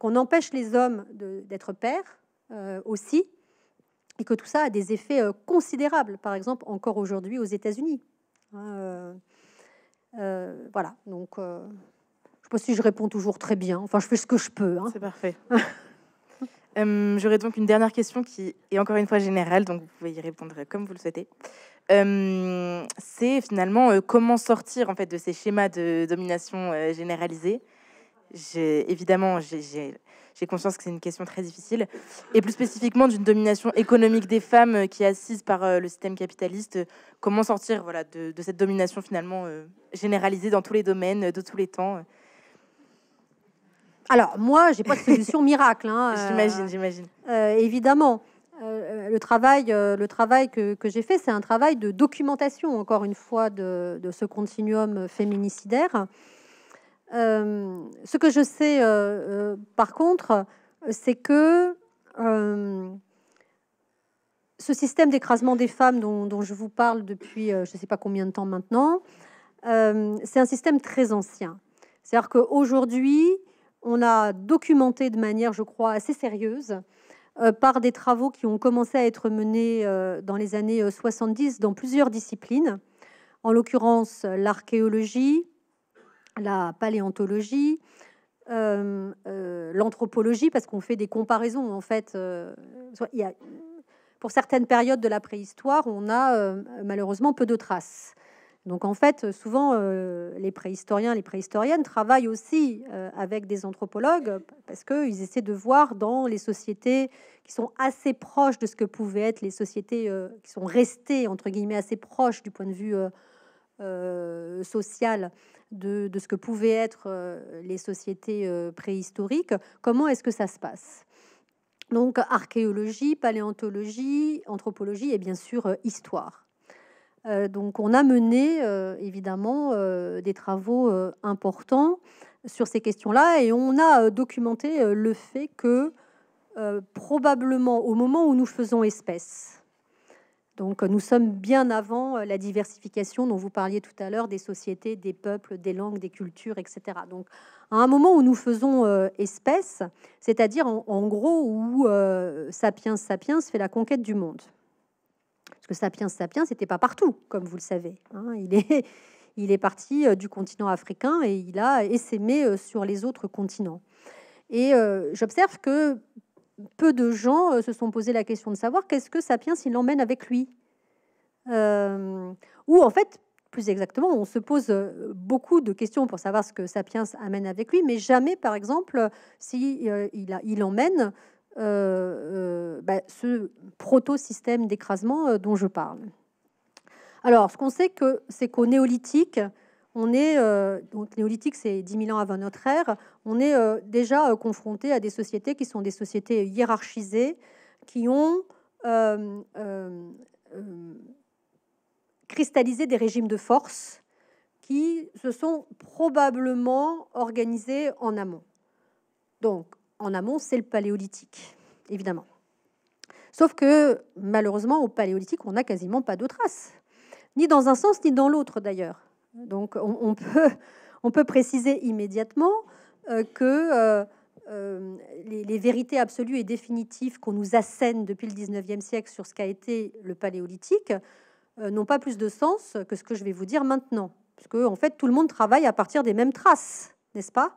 qu'on empêche les hommes d'être pères aussi, et que tout ça a des effets euh, considérables, par exemple encore aujourd'hui aux États-Unis. Hein, euh, euh, voilà, donc je ne sais pas si je réponds toujours très bien, enfin je fais ce que je peux. Hein. C'est parfait. J'aurais donc une dernière question qui est encore une fois générale, donc vous pouvez y répondre comme vous le souhaitez. c'est finalement comment sortir en fait de ces schémas de domination généralisée. Évidemment, j'ai j'ai conscience que c'est une question très difficile. Et plus spécifiquement d'une domination économique des femmes euh, qui est assise par euh, le système capitaliste. Euh, comment sortir voilà, de, cette domination finalement généralisée dans tous les domaines, de tous les temps alors, moi, j'ai pas de solution miracle. Hein, j'imagine, j'imagine. évidemment. le travail, le travail que, j'ai fait, c'est un travail de documentation, encore une fois, de, de ce continuum féminicidaire. Euh, ce que je sais, euh, euh, par contre, c'est que ce système d'écrasement des femmes dont, je vous parle depuis je ne sais pas combien de temps maintenant, c'est un système très ancien. C'est-à-dire qu'aujourd'hui, on a documenté de manière, je crois, assez sérieuse par des travaux qui ont commencé à être menés dans les années 70 dans plusieurs disciplines, en l'occurrence l'archéologie, la paléontologie, euh, euh, l'anthropologie, parce qu'on fait des comparaisons. En fait, euh, pour certaines périodes de la préhistoire, on a malheureusement peu de traces. Donc en fait, souvent, les préhistoriens, les préhistoriennes travaillent aussi avec des anthropologues parce qu'ils essaient de voir dans les sociétés qui sont assez proches de ce que pouvaient être les sociétés qui sont restées, entre guillemets, assez proches du point de vue social de, ce que pouvaient être euh, les sociétés euh, préhistoriques, comment est-ce que ça se passe Donc archéologie, paléontologie, anthropologie et bien sûr euh, histoire. donc on a mené évidemment des travaux importants sur ces questions-là et on a documenté le fait que probablement au moment où nous faisons espèce, donc euh, nous sommes bien avant euh, la diversification dont vous parliez tout à l'heure des sociétés, des peuples, des langues, des cultures, etc. Donc à un moment où nous faisons euh, espèce, c'est-à-dire en, gros où Sapiens Sapiens fait la conquête du monde. Parce que Sapiens Sapiens, n'était pas partout, comme vous le savez. Hein. Il, est, il est parti du continent africain et il a essaimé sur les autres continents. Et j'observe que peu de gens euh, se sont posés la question de savoir qu'est-ce que Sapiens il emmène avec lui. Euh, ou en fait, plus exactement, on se pose euh, beaucoup de questions pour savoir ce que Sapiens amène avec lui, mais jamais, par exemple, s'il emmène bah, ce proto-système d'écrasement dont je parle. Alors, ce qu'on sait, que, c'est qu'au néolithique, on est, euh, donc néolithique, c'est 10 ans avant notre ère, on est euh, déjà euh, confronté à des sociétés qui sont des sociétés hiérarchisées, qui ont cristallisé des régimes de force qui se sont probablement organisés en amont. Donc, en amont, c'est le paléolithique, évidemment. Sauf que, malheureusement, au paléolithique, on n'a quasiment pas de traces, ni dans un sens, ni dans l'autre d'ailleurs. Donc on, peut, préciser immédiatement euh, que euh, euh, les, vérités absolues et définitives qu'on nous assène depuis le 19e siècle sur ce qu'a été le paléolithique n'ont pas plus de sens que ce que je vais vous dire maintenant. Parce que, en fait, tout le monde travaille à partir des mêmes traces, n'est-ce pas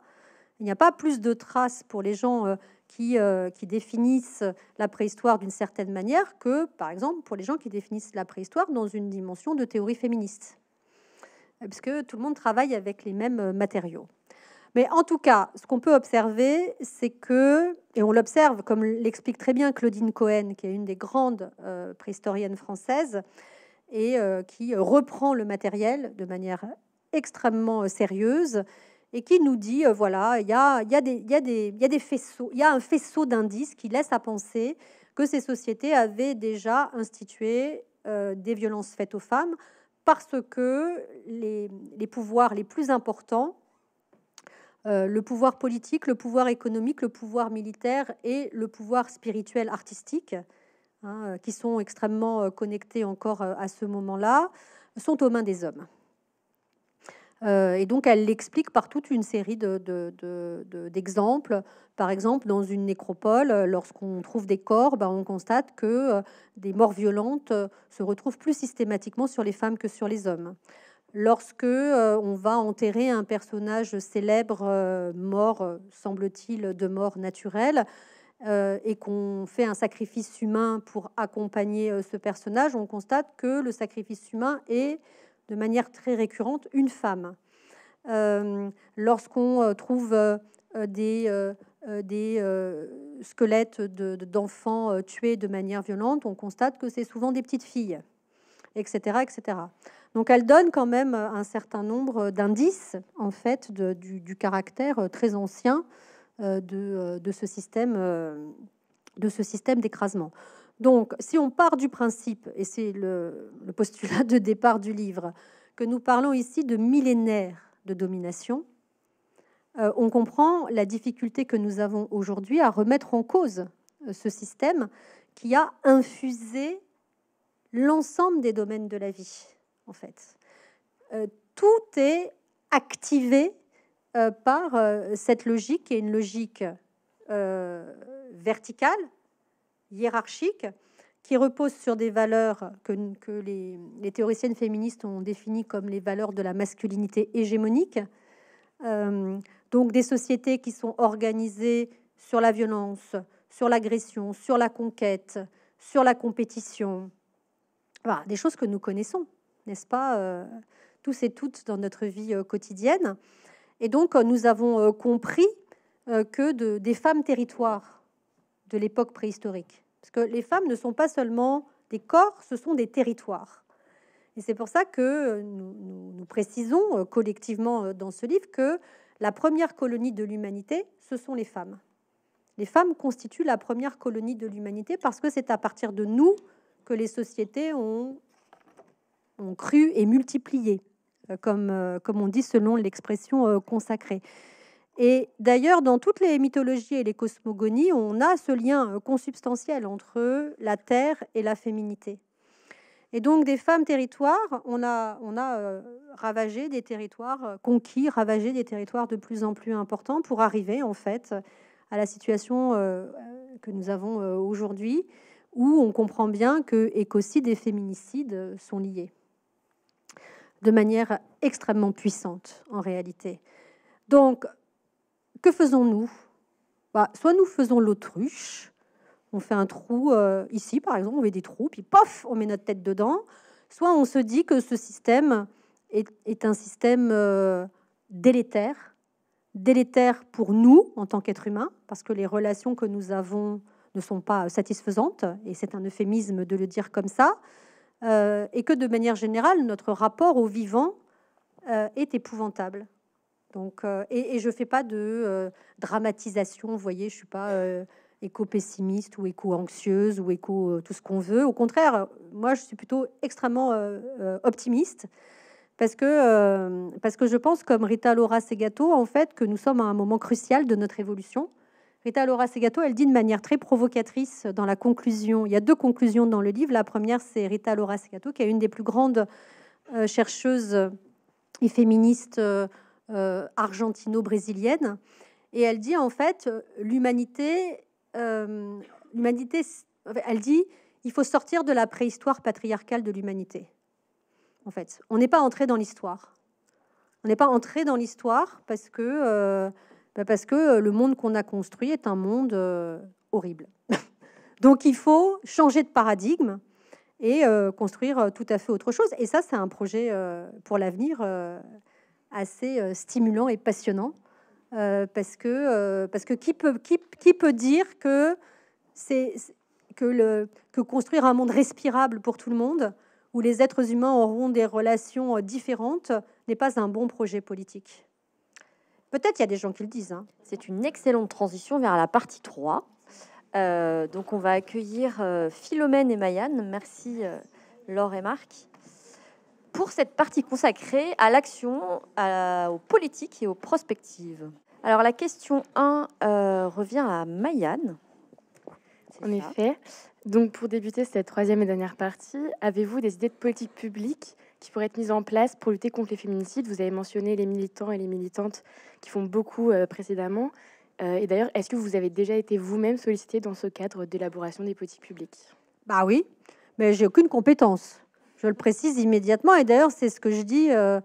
Il n'y a pas plus de traces pour les gens qui, qui, définissent la préhistoire d'une certaine manière que, par exemple, pour les gens qui définissent la préhistoire dans une dimension de théorie féministe. Parce que tout le monde travaille avec les mêmes euh, matériaux. Mais en tout cas, ce qu'on peut observer, c'est que, et on l'observe, comme l'explique très bien Claudine Cohen, qui est une des grandes euh, préhistoriennes françaises, et euh, qui reprend le matériel de manière extrêmement sérieuse, et qui nous dit, voilà, il y a, des faisceaux, il y a un faisceau d'indices qui laisse à penser que ces sociétés avaient déjà institué des violences faites aux femmes, parce que les, pouvoirs les plus importants, euh, le pouvoir politique, le pouvoir économique, le pouvoir militaire et le pouvoir spirituel artistique, hein, euh, qui sont extrêmement euh, connectés encore à ce moment-là, sont aux mains des hommes. Euh, et donc, elle l'explique par toute une série d'exemples. par exemple, dans une nécropole, euh, lorsqu'on trouve des corps, bah, on constate que euh, des morts violentes se retrouvent plus systématiquement sur les femmes que sur les hommes. Lorsque va enterrer un personnage célèbre mort, semble-t-il, de mort naturelle, et qu'on fait un sacrifice humain pour accompagner ce personnage, on constate que le sacrifice humain est de manière très récurrente une femme. Lorsqu'on trouve des, squelettes d'enfants tués de manière violente, on constate que c'est souvent des petites filles, etc., etc. Donc elle donne quand même euh, un certain nombre euh, d'indices en fait du, caractère euh, très ancien de ce système d'écrasement. Donc, si on part du principe, et c'est le, postulat de départ du livre, que nous parlons ici de millénaires de domination, euh, on comprend la difficulté que nous avons aujourd'hui à remettre en cause euh, ce système qui a infusé l'ensemble des domaines de la vie, en fait. Euh, tout est activé par cette logique, qui est une logique verticale, hiérarchique qui repose sur des valeurs que, les, théoriciennes féministes ont définies comme les valeurs de la masculinité hégémonique. Euh, donc des sociétés qui sont organisées sur la violence, sur l'agression, sur la conquête, sur la compétition. Voilà, des choses que nous connaissons, n'est-ce pas, euh, tous et toutes dans notre vie euh, quotidienne. Et donc nous avons compris que des femmes territoires de l'époque préhistorique. Parce que les femmes ne sont pas seulement des corps, ce sont des territoires. Et c'est pour ça que nous, précisons euh, collectivement euh, dans ce livre que la première colonie de l'humanité, ce sont les femmes. Les femmes constituent la première colonie de l'humanité parce que c'est à partir de nous que les sociétés ont, ont cru et multiplié, euh, comme, comme on dit selon l'expression consacrée. Et d'ailleurs, dans toutes les mythologies et les cosmogonies, on a ce lien euh, consubstantiel entre la terre et la féminité. Et donc, des femmes territoires, on a, on a euh, ravagé des territoires euh, conquis, ravagé des territoires de plus en plus importants pour arriver en fait à la situation que nous avons aujourd'hui, où on comprend bien que écocide et féminicide sont liés de manière extrêmement puissante en réalité. Donc, que faisons-nous bah, Soit nous faisons l'autruche, on fait un trou euh, ici, par exemple, on met des trous, puis pof, on met notre tête dedans. Soit on se dit que ce système est, un système euh, délétère, délétère pour nous en tant qu'être humain, parce que les relations que nous avons ne sont pas satisfaisantes, et c'est un euphémisme de le dire comme ça, euh, et que de manière générale, notre rapport au vivant est épouvantable. Donc, euh, et, je fais pas de euh, dramatisation, vous voyez, je suis pas euh, éco-pessimiste ou éco-anxieuse ou éco tout ce qu'on veut. Au contraire, moi, je suis plutôt extrêmement optimiste parce que, parce que je pense, comme Rita Laura Segato, en fait, que nous sommes à un moment crucial de notre évolution. Rita Laura Segato, elle dit de manière très provocatrice dans la conclusion. Il y a deux conclusions dans le livre. La première, c'est Rita Laura Segato, qui est une des plus grandes chercheuses et féministes euh, argentino-brésilienne. Et elle dit en fait, euh, l'humanité, euh, l'humanité, elle dit, il faut sortir de la préhistoire patriarcale de l'humanité. En fait, on n'est pas entré dans l'histoire. On n'est pas entré dans l'histoire parce que, bah, parce que le monde qu'on a construit est un monde horrible. Donc il faut changer de paradigme et construire tout à fait autre chose. Et ça, c'est un projet pour l'avenir assez euh, stimulant et passionnant. Euh, parce, que, euh, parce que qui peut, qui, peut dire que, c'est, que, le, que construire un monde respirable pour tout le monde, où les êtres humains auront des relations différentes, n'est pas un bon projet politique Peut-être il y a des gens qui le disent. Hein. C'est une excellente transition vers la partie 3. donc on va accueillir Philomène et Mayanne. Merci Laure et Marc pour cette partie consacrée à l'action, aux politiques et aux prospectives. Alors la question 1 euh, revient à Mayanne. En effet. Donc pour débuter cette troisième et dernière partie, avez-vous des idées de politique publique qui pourraient être mises en place pour lutter contre les féminicides Vous avez mentionné les militants et les militantes qui font beaucoup euh, précédemment. Euh, et d'ailleurs, est-ce que vous avez déjà été vous-même sollicité dans ce cadre d'élaboration des politiques publiques Bah oui, mais j'ai aucune compétence je le précise immédiatement. Et d'ailleurs, c'est ce que je dis euh,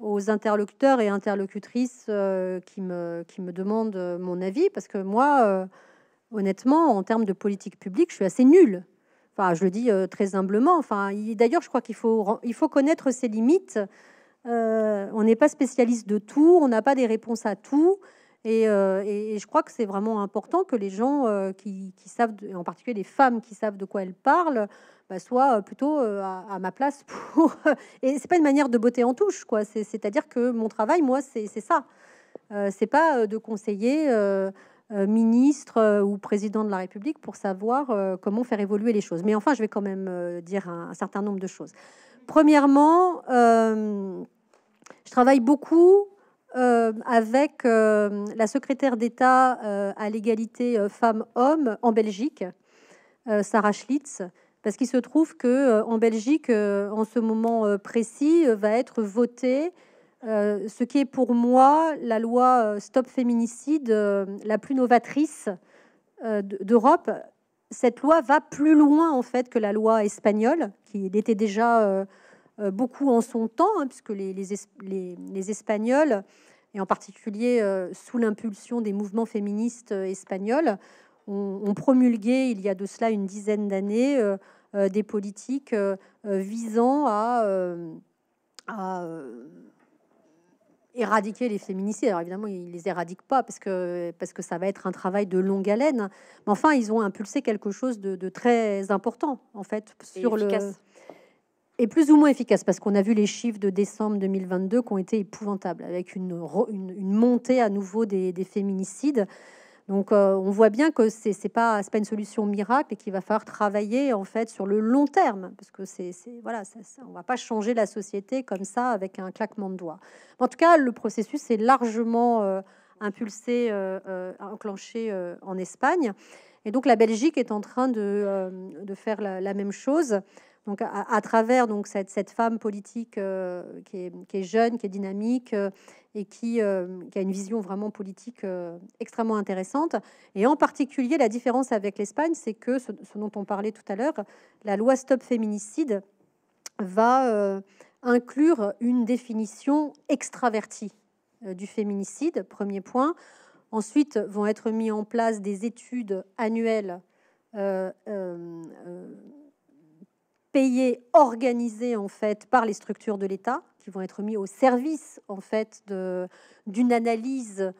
aux interlocuteurs et interlocutrices euh, qui, me, qui me demandent euh, mon avis, parce que moi, honnêtement, en termes de politique publique, je suis assez nulle. Enfin, je le dis très humblement. Enfin, d'ailleurs, je crois qu'il faut, il faut connaître ses limites. on n'est pas spécialiste de tout, on n'a pas des réponses à tout. Euh, et, je crois que c'est vraiment important que les gens euh, qui, savent, en particulier les femmes qui savent de quoi elles parlent, bah, soient euh, plutôt à, ma place. Pour... et c'est pas une manière de botter en touche, quoi. C'est-à-dire que mon travail, moi, c'est ça. c'est pas de conseiller ministre ou président de la République pour savoir comment faire évoluer les choses. Mais enfin, je vais quand même dire un, certain nombre de choses. Premièrement, je travaille beaucoup euh, avec euh, la secrétaire d'État euh, à l'égalité femmes-hommes en Belgique, Sarah Schlitz, parce qu'il se trouve que en Belgique, en ce moment précis, va être votée ce qui est pour moi la loi Stop féminicide la plus novatrice d'Europe. Cette loi va plus loin en fait que la loi espagnole, qui était déjà euh, beaucoup en son temps, hein, puisque les, Espagnols, et en particulier euh, sous l'impulsion des mouvements féministes euh, espagnols, ont, promulgué il y a de cela une dizaine d'années des politiques visant à, éradiquer les féminicides. Alors évidemment, ils ne les éradiquent pas parce que, parce que ça va être un travail de longue haleine. Mais enfin, ils ont impulsé quelque chose de, de très important, en fait, sur le, est plus ou moins efficace parce qu'on a vu les chiffres de décembre 2022 qui ont été épouvantables avec une, une, montée à nouveau des, féminicides. Donc euh, on voit bien que ce n'est pas, pas une solution miracle et qu'il va falloir travailler en fait sur le long terme parce que c'est voilà, on va pas changer la société comme ça avec un claquement de doigts. En tout cas, le processus est largement euh, impulsé, euh, enclenché en Espagne. Et donc la Belgique est en train de, de faire la même chose. Donc, à, travers donc, cette, cette femme politique euh, qui, est, jeune, qui est dynamique euh, et euh, qui, a une vision vraiment politique extrêmement intéressante. Et en particulier, la différence avec l'Espagne, c'est que ce, dont on parlait tout à l'heure, la loi Stop Féminicide va inclure une définition extravertie du féminicide, premier point. Ensuite, vont être mis en place des études annuelles payés, organisés en fait par les structures de l'État, qui vont être mis au service en fait d'une analyse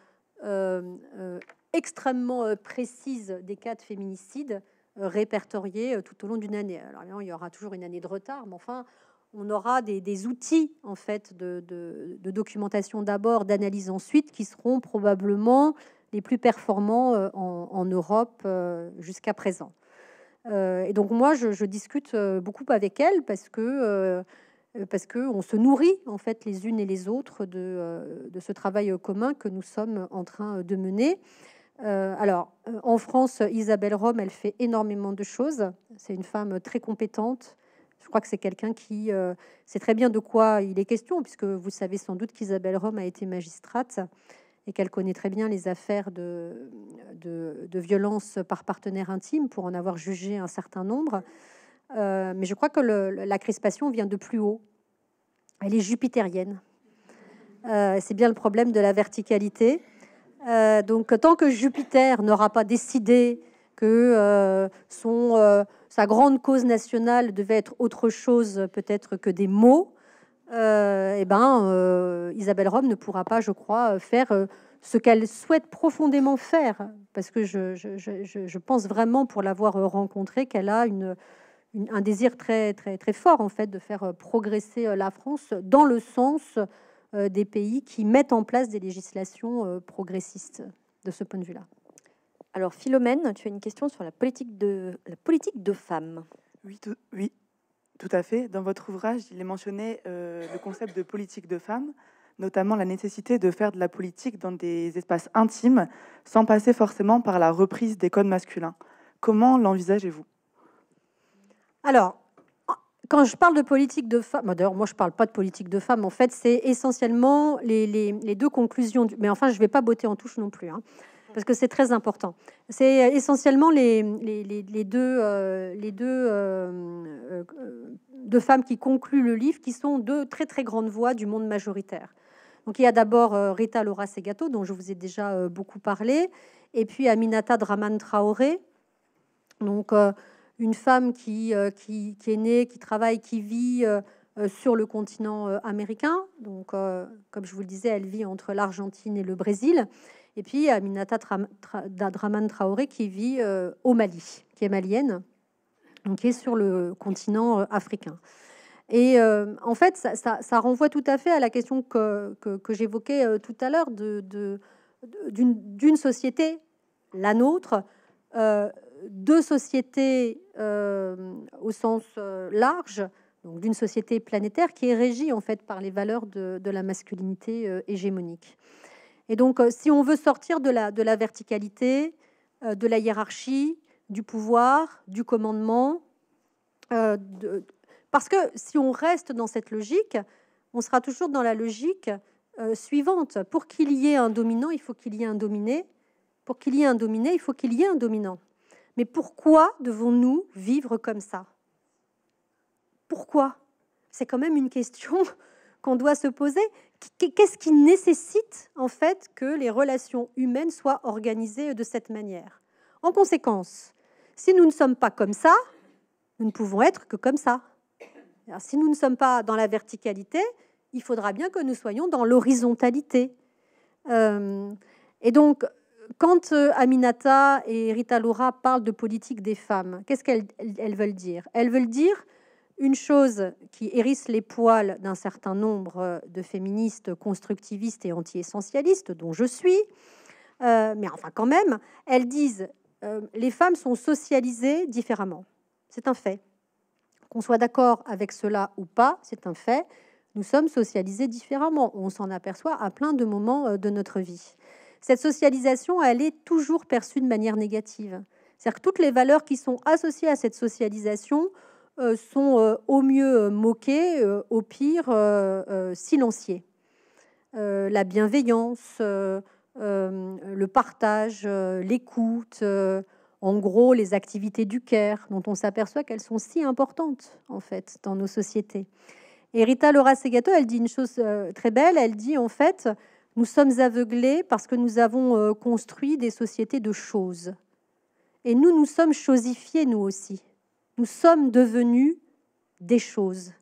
euh, euh, extrêmement euh, précise des cas de féminicide répertoriés tout au long d'une année. Alors il y aura toujours une année de retard, mais enfin, on aura des, outils en fait de, documentation d'abord, d'analyse ensuite, qui seront probablement les plus performants en Europe jusqu'à présent. Euh, et donc moi, je, discute euh, beaucoup avec elle parce que euh, parce qu'on se nourrit en fait les unes et les autres de, ce travail commun que nous sommes en train de mener. alors, en France, Isabelle Rome, elle fait énormément de choses. C'est une femme très compétente. Je crois que c'est quelqu'un qui sait très bien de quoi il est question, puisque vous savez sans doute qu'Isabelle Rome a été magistrate et qu'elle connaît très bien les affaires de, de, violence par partenaire intime pour en avoir jugé un certain nombre. Euh, mais je crois que la crispation vient de plus haut. Elle est jupitérienne. Euh, c'est bien le problème de la verticalité. Euh, donc tant que Jupiter n'aura pas décidé que son, sa grande cause nationale devait être autre chose peut-être que des mots, et euh, eh ben, euh, Isabelle Rome ne pourra pas, je crois, euh, faire ce qu'elle souhaite profondément faire, parce que je, pense vraiment, pour l'avoir rencontrée, qu'elle a une, un désir très, très, très fort, en fait, de faire progresser la France dans le sens des pays qui mettent en place des législations progressistes de ce point de vue-là. Alors, Philomène, tu as une question sur la politique de, la politique de femmes. Oui, oui tout à fait. Dans votre ouvrage, il est mentionné euh, le concept de politique de femmes, notamment la nécessité de faire de la politique dans des espaces intimes, sans passer forcément par la reprise des codes masculins. Comment l'envisagez-vous Alors, quand je parle de politique de femmes, bah, d'ailleurs, moi je ne parle pas de politique de femmes, en fait, c'est essentiellement les, deux conclusions. mais enfin, je ne vais pas botter en touche non plus. Hein, parce que c'est très important. C'est essentiellement les, deux, euh, euh, de femmes qui concluent le livre, qui sont deux très très grandes voix du monde majoritaire. Donc il y a d'abord euh, Rita Laura Segato, dont je vous ai déjà euh, beaucoup parlé, et puis Aminata Draman Traoré, donc euh, une femme qui, qui, est née, qui travaille, qui vit sur le continent américain. Donc comme je vous le disais, elle vit entre l'Argentine et le Brésil. Et puis Aminata Draman Traoré qui vit au Mali, qui est malienne qui est sur le continent euh, africain. Et euh, en fait, ça, renvoie tout à fait à la question que, j'évoquais euh, tout à l'heure d'une de, d'une société, la nôtre, deux sociétés au sens large, donc d'une société planétaire qui est régie en fait par les valeurs de, la masculinité hégémonique. Et donc, si on veut sortir de la verticalité, de la hiérarchie, du pouvoir, du commandement. Euh, parce que si on reste dans cette logique, on sera toujours dans la logique euh, suivante. Pour qu'il y ait un dominant, il faut qu'il y ait un dominé. Pour qu'il y ait un dominé, il faut qu'il y ait un dominant. Mais pourquoi devons-nous vivre comme ça Pourquoi C'est quand même une question qu'on doit se poser. Qu'est-ce qui nécessite en fait que les relations humaines soient organisées de cette manière En conséquence, si nous ne sommes pas comme ça, nous ne pouvons être que comme ça. si nous ne sommes pas dans la verticalité, il faudra bien que nous soyons dans l'horizontalité. Euh, et donc, quand euh, Aminata et Rita Laura parlent de politique des femmes, qu'est-ce qu'elles veulent dire Elles veulent dire une chose qui hérisse les poils d'un certain nombre de féministes constructivistes et anti-essentialistes, dont je suis, euh, mais enfin quand même, elles disent euh, les femmes sont socialisées différemment. C'est un fait. Qu'on soit d'accord avec cela ou pas, c'est un fait. Nous sommes socialisés différemment. On s'en aperçoit à plein de moments euh, de notre vie. Cette socialisation, elle est toujours perçue de manière négative. C'est-à-dire que toutes les valeurs qui sont associées à cette socialisation euh, sont au mieux moquées, au pire silenciées. la bienveillance, euh, le partage, euh, l'écoute, euh, en gros les activités du CAIR, dont on s'aperçoit qu'elles sont si importantes en fait dans nos sociétés. Et Rita Laura Segato, elle dit une chose très belle, elle dit en fait, nous sommes aveuglés parce que nous avons construit des sociétés de choses. Et nous, nous sommes chosifiés, nous aussi. Nous sommes devenus des choses.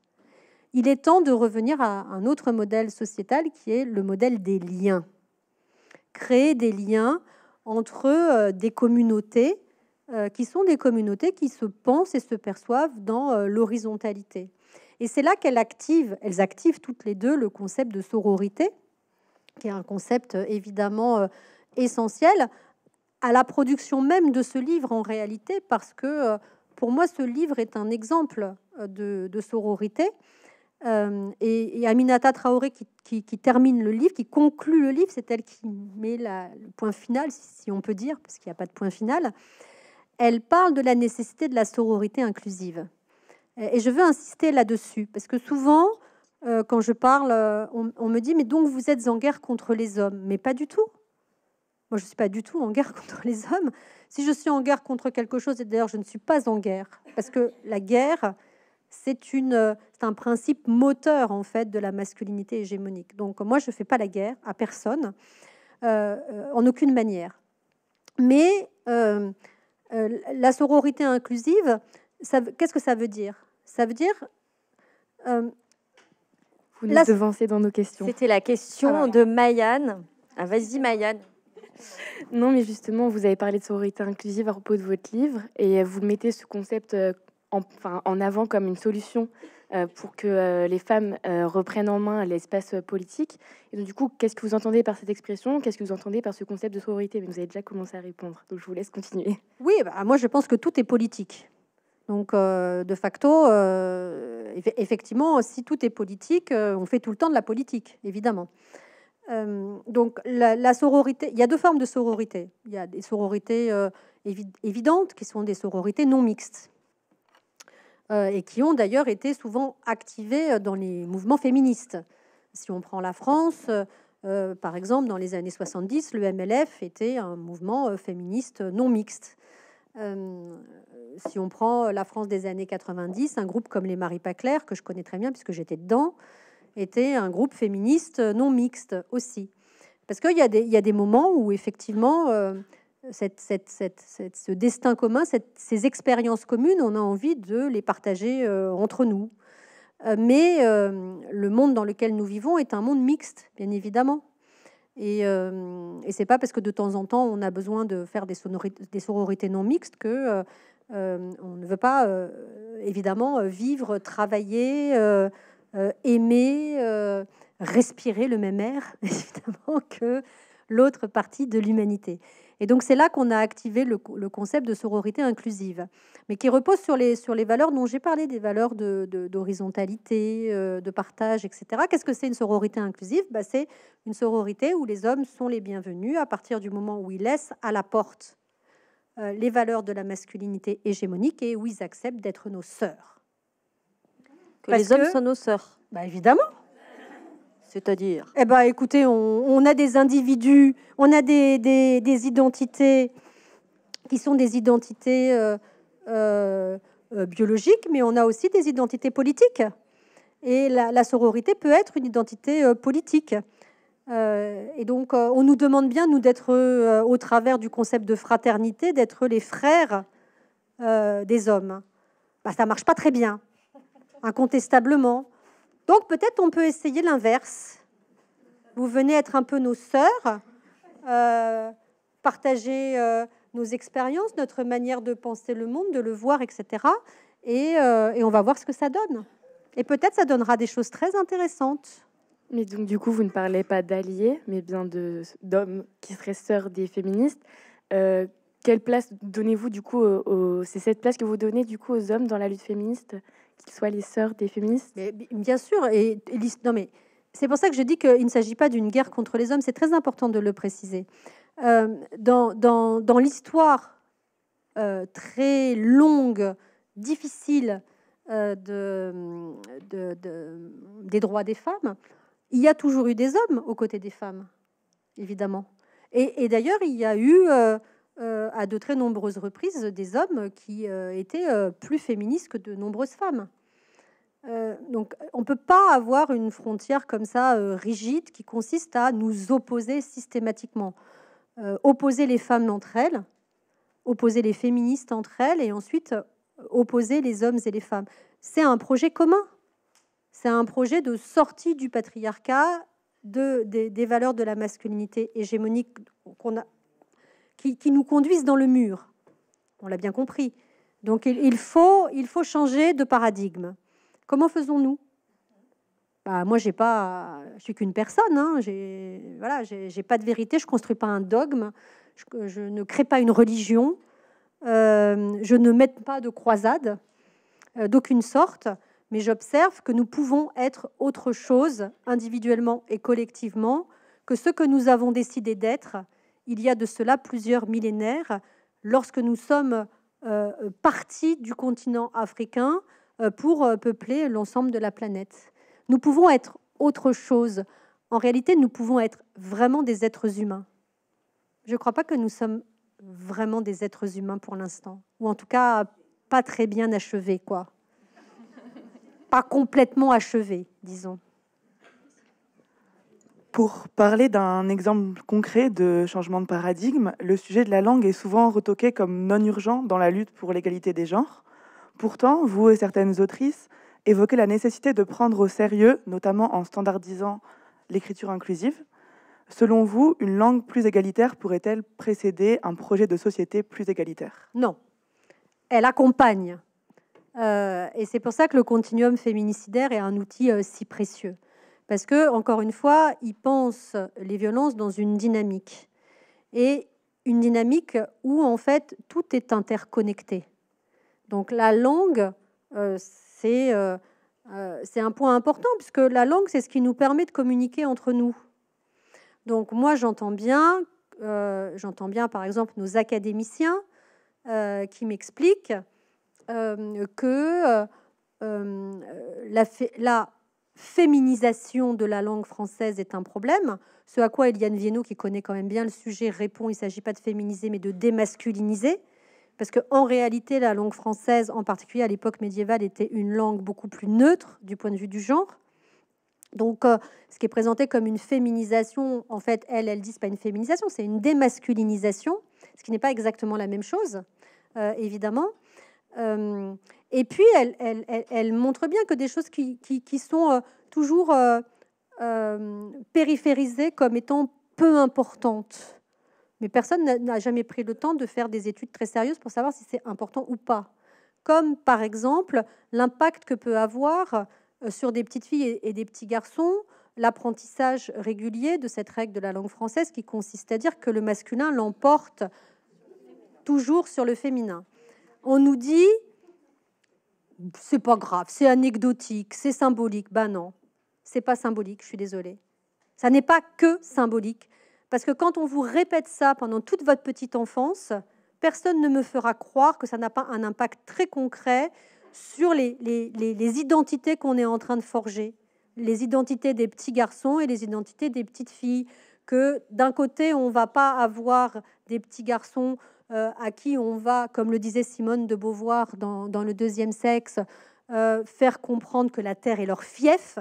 Il est temps de revenir à un autre modèle sociétal qui est le modèle des liens créer des liens entre euh, des communautés euh, qui sont des communautés qui se pensent et se perçoivent dans euh, l'horizontalité. Et c'est là qu'elles activent, elles activent toutes les deux le concept de sororité, qui est un concept évidemment essentiel à la production même de ce livre en réalité, parce que pour moi ce livre est un exemple de, de sororité. Euh, et, Aminata Traoré qui, termine le livre, qui conclut le livre, c'est elle qui met le point final, si, on peut dire, parce qu'il n'y a pas de point final. Elle parle de la nécessité de la sororité inclusive. Et je veux insister là-dessus, parce que souvent, euh, quand je parle, euh, on, on, me dit, mais donc vous êtes en guerre contre les hommes. Mais pas du tout. Moi, je ne suis pas du tout en guerre contre les hommes. Si je suis en guerre contre quelque chose, et d'ailleurs, je ne suis pas en guerre, parce que la guerre, euh, c'est un principe moteur en fait de la masculinité hégémonique. Donc moi, je ne fais pas la guerre à personne, euh, euh, en aucune manière. Mais la sororité inclusive, qu'est-ce que ça veut dire Ça veut dire vous nous devancez dans nos questions. C'était la question ah bah de Mayanne. Ah, vas-y, Mayanne. Non, mais justement, vous avez parlé de sororité inclusive à propos de votre livre et vous mettez ce concept en, enfin, en avant comme une solution euh, pour que euh, les femmes euh, reprennent en main l'espace politique. Et donc, du coup, qu'est-ce que vous entendez par cette expression Qu'est-ce que vous entendez par ce concept de sororité Mais vous avez déjà commencé à répondre, donc je vous laisse continuer. Oui, bah, ah, moi je pense que tout est politique. Donc, de facto, effectivement, si tout est politique, on fait tout le temps de la politique, évidemment. donc, la, sororité, il y a deux formes de sororité. Il y a des sororités évidentes qui sont des sororités non mixtes euh, et qui ont d'ailleurs été souvent activés euh, dans les mouvements féministes. Si on prend la France, euh, par exemple, dans les années 70, le MLF était un mouvement féministe non mixte. si on prend la France des années 90, un groupe comme les Marie PaClaire que je connais très bien puisque j'étais dedans, était un groupe féministe non mixte aussi. Parce qu'il y, a des moments où effectivement cette, cette, cette, ce destin commun, ces expériences communes, on a envie de les partager euh, entre nous. Euh, mais euh, le monde dans lequel nous vivons est un monde mixte, bien évidemment. Et, et c'est pas parce que de temps en temps on a besoin de faire des, des sororités non mixtes que on ne veut pas, évidemment, vivre, travailler, aimer, respirer le même air, évidemment, que l'autre partie de l'humanité. Et donc c'est là qu'on a activé le, concept de sororité inclusive, mais qui repose sur les, sur les valeurs dont j'ai parlé, des valeurs d'horizontalité, de, de, euh, partage, etc. Qu'est-ce que c'est une sororité inclusive bah, C'est une sororité où les hommes sont les bienvenus à partir du moment où ils laissent à la porte euh, les valeurs de la masculinité hégémonique et où ils acceptent d'être nos sœurs. Que les hommes sont nos sœurs. Bah, évidemment. C'est-à-dire Eh bien, écoutez, on, a des individus, on a des, identités qui sont des identités euh, euh, euh, biologiques, mais on a aussi des identités politiques. Et la, sororité peut être une identité politique. et donc, on nous demande bien, nous, d'être, au travers du concept de fraternité, d'être les frères des hommes. Bah, ça marche pas très bien, incontestablement. Donc peut-être on peut essayer l'inverse. Vous venez être un peu nos sœurs, euh, partager euh, nos expériences, notre manière de penser le monde, de le voir, etc. Euh, et, on va voir ce que ça donne. Et peut-être ça donnera des choses très intéressantes. Mais donc du coup, vous ne parlez pas d'alliés, mais bien d'hommes qui seraient sœurs des féministes. quelle place donnez-vous du coup C'est cette place que vous donnez du coup aux hommes dans la lutte féministe Qu'ils soient les sœurs des féministes Bien sûr. Et, non, mais c'est pour ça que je dis qu'il ne s'agit pas d'une guerre contre les hommes. C'est très important de le préciser. Euh, dans, l'histoire euh, très longue, difficile euh, de, des droits des femmes, il y a toujours eu des hommes aux côtés des femmes, évidemment. Et, et d'ailleurs, il y a eu euh, à de très nombreuses reprises des hommes qui euh, étaient euh, plus féministes que de nombreuses femmes. donc on ne peut pas avoir une frontière comme ça rigide qui consiste à nous opposer systématiquement. opposer les femmes entre elles, opposer les féministes entre elles et ensuite opposer les hommes et les femmes. C'est un projet commun. C'est un projet de sortie du patriarcat, de, des valeurs de la masculinité hégémonique qu'on a qui, nous conduisent dans le mur. On l'a bien compris. Donc il, faut, changer de paradigme. Comment faisons-nous bah, Moi, j'ai pas, je suis qu'une personne. Hein, j'ai, voilà, j'ai, pas de vérité. Je construis pas un dogme. Je, ne crée pas une religion. Euh, je ne mets pas de croisade euh, d'aucune sorte. Mais j'observe que nous pouvons être autre chose individuellement et collectivement que ce que nous avons décidé d'être il y a de cela plusieurs millénaires, lorsque nous sommes euh, partis du continent africain euh, pour euh, peupler l'ensemble de la planète. Nous pouvons être autre chose. En réalité, nous pouvons être vraiment des êtres humains. Je ne crois pas que nous sommes vraiment des êtres humains pour l'instant, ou en tout cas pas très bien achevés, quoi. Pas complètement achevés, disons. Pour parler d'un exemple concret de changement de paradigme, le sujet de la langue est souvent retoqué comme non urgent dans la lutte pour l'égalité des genres. Pourtant, vous et certaines autrices évoquez la nécessité de prendre au sérieux, notamment en standardisant l'écriture inclusive. Selon vous, une langue plus égalitaire pourrait-elle précéder un projet de société plus égalitaire Non. Elle accompagne. Euh, et c'est pour ça que le continuum féminicidaire est un outil euh, si précieux. Parce que, encore une fois, ils pensent les violences dans une dynamique. Et une dynamique où, en fait, tout est interconnecté. Donc la langue, euh, c'est euh, euh, c'est un point important, puisque la langue, c'est ce qui nous permet de communiquer entre nous. Donc moi, j'entends bien, j'entends bien, par exemple, nos académiciens qui m'expliquent que la, la, féminisation de la langue française est un problème. Ce à quoi Eliane Viennot, qui connaît quand même bien le sujet, répond il ne s'agit pas de féminiser, mais de démasculiniser. Parce qu'en réalité, la langue française, en particulier à l'époque médiévale, était une langue beaucoup plus neutre du point de vue du genre. Donc, euh, ce qui est présenté comme une féminisation, en fait, elle, elle dit pas une féminisation, c'est une démasculinisation, ce qui n'est pas exactement la même chose, euh, évidemment. Euh, et puis, elle, elle, montre bien que des choses qui, qui sont euh, toujours euh, euh, périphérisées comme étant peu importantes. Mais personne n'a jamais pris le temps de faire des études très sérieuses pour savoir si c'est important ou pas. Comme par exemple l'impact que peut avoir sur des petites filles et des petits garçons l'apprentissage régulier de cette règle de la langue française qui consiste à dire que le masculin l'emporte toujours sur le féminin. On nous dit c'est pas grave, c'est anecdotique, c'est symbolique. Ben non, c'est pas symbolique, je suis désolée. Ça n'est pas que symbolique, parce que quand on vous répète ça pendant toute votre petite enfance, personne ne me fera croire que ça n'a pas un impact très concret sur les, identités qu'on est en train de forger, les identités des petits garçons et les identités des petites filles. Que d'un côté, on ne va pas avoir des petits garçons euh, à qui on va, comme le disait Simone de Beauvoir dans, le deuxième sexe, euh, faire comprendre que la terre est leur fief,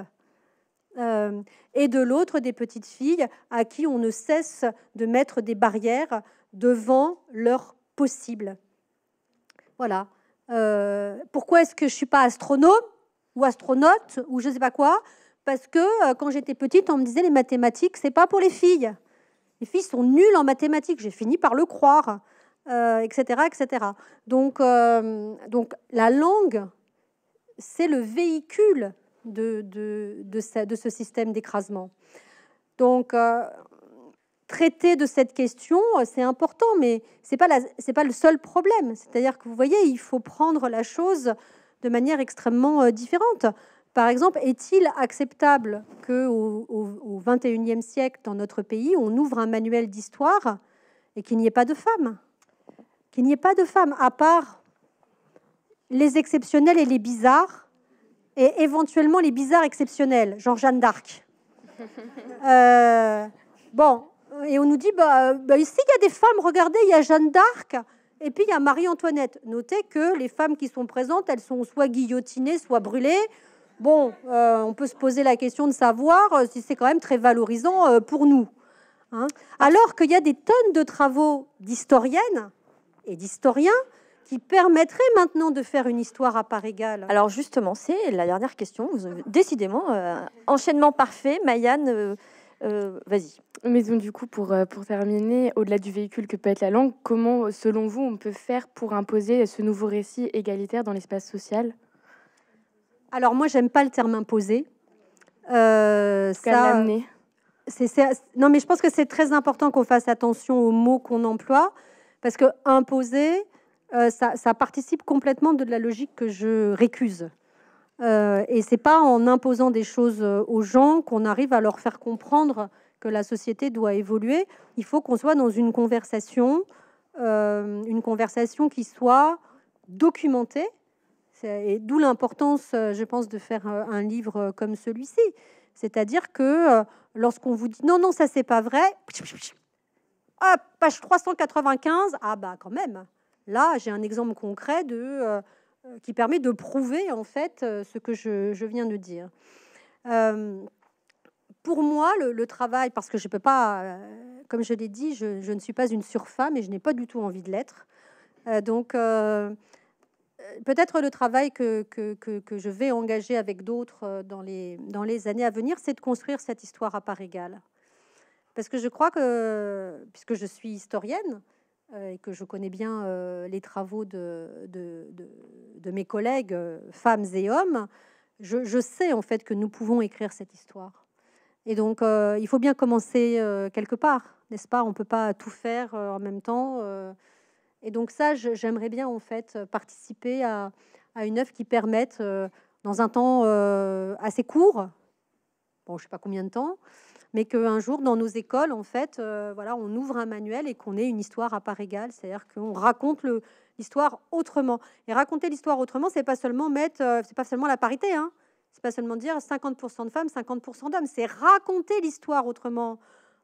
euh, et de l'autre des petites filles à qui on ne cesse de mettre des barrières devant leur possible. Voilà. pourquoi est-ce que je suis pas astronome ou astronaute ou je ne sais pas quoi Parce que quand j'étais petite, on me disait les mathématiques, c'est pas pour les filles. Les filles sont nulles en mathématiques. J'ai fini par le croire. Euh, etc., etc. Euh, donc, la langue, c'est le véhicule de, ce, système d'écrasement. Donc, euh, traiter de cette question, c'est important, mais ce n'est pas, le seul problème. C'est-à-dire que vous voyez, il faut prendre la chose de manière extrêmement différente. Par exemple, est-il acceptable qu'au au, XXIe siècle, dans notre pays, on ouvre un manuel d'histoire et qu'il n'y ait pas de femmes il n'y a pas de femmes, à part les exceptionnelles et les bizarres, et éventuellement les bizarres exceptionnelles. genre Jeanne d'Arc. Euh, bon, et on nous dit, bah, bah, ici, il y a des femmes, regardez, il y a Jeanne d'Arc, et puis il y a Marie-Antoinette. Notez que les femmes qui sont présentes, elles sont soit guillotinées, soit brûlées. Bon, euh, on peut se poser la question de savoir euh, si c'est quand même très valorisant pour nous. Hein. Ah. Alors qu'il y a des tonnes de travaux d'historiennes et d'historiens qui permettrait maintenant de faire une histoire à part égale Alors justement, c'est la dernière question. Vous avez... Décidément, euh, enchaînement parfait. Mayanne, euh, euh, vas-y. Mais donc du coup, pour, pour terminer, au-delà du véhicule que peut être la langue, comment, selon vous, on peut faire pour imposer ce nouveau récit égalitaire dans l'espace social Alors moi, j'aime pas le terme imposer. ça... C'est non, mais je pense que c'est très important qu'on fasse attention aux mots qu'on emploie. Parce que imposer, euh, ça, participe complètement de la logique que je récuse. Euh, et c'est pas en imposant des choses euh, aux gens qu'on arrive à leur faire comprendre que la société doit évoluer. Il faut qu'on soit dans une conversation, euh, une conversation qui soit documentée. Et d'où l'importance, je pense, de faire un livre comme celui-ci. C'est-à-dire que lorsqu'on vous dit non, non, ça c'est pas vrai, ah, page 395. Ah bah quand même. Là, j'ai un exemple concret euh, qui permet de prouver en fait euh, ce que je, viens de dire. Euh, pour moi, le, travail, parce que je ne peux pas, comme je l'ai dit, je, ne suis pas une surfemme et je n'ai pas du tout envie de l'être. donc, peut-être le travail que, je vais engager avec d'autres dans les années à venir, c'est de construire cette histoire à part égale. Parce que je crois que, puisque je suis historienne euh, et que je connais bien euh, les travaux de, mes collègues, euh, femmes et hommes, je, sais en fait que nous pouvons écrire cette histoire. Et donc, il faut bien commencer quelque part, n'est-ce pas On ne peut pas tout faire en même temps. et donc ça, j'aimerais bien en fait participer à, à une œuvre qui permette, dans un temps assez court, bon, je ne sais pas combien de temps, mais qu'un jour dans nos écoles, en fait, euh, voilà, on ouvre un manuel et qu'on ait une histoire à part égale, c'est-à-dire qu'on raconte l'histoire autrement. Et raconter l'histoire autrement, c'est pas seulement mettre, euh, c'est pas seulement la parité, hein. C'est pas seulement dire 50% de femmes, 50% d'hommes. C'est raconter l'histoire autrement,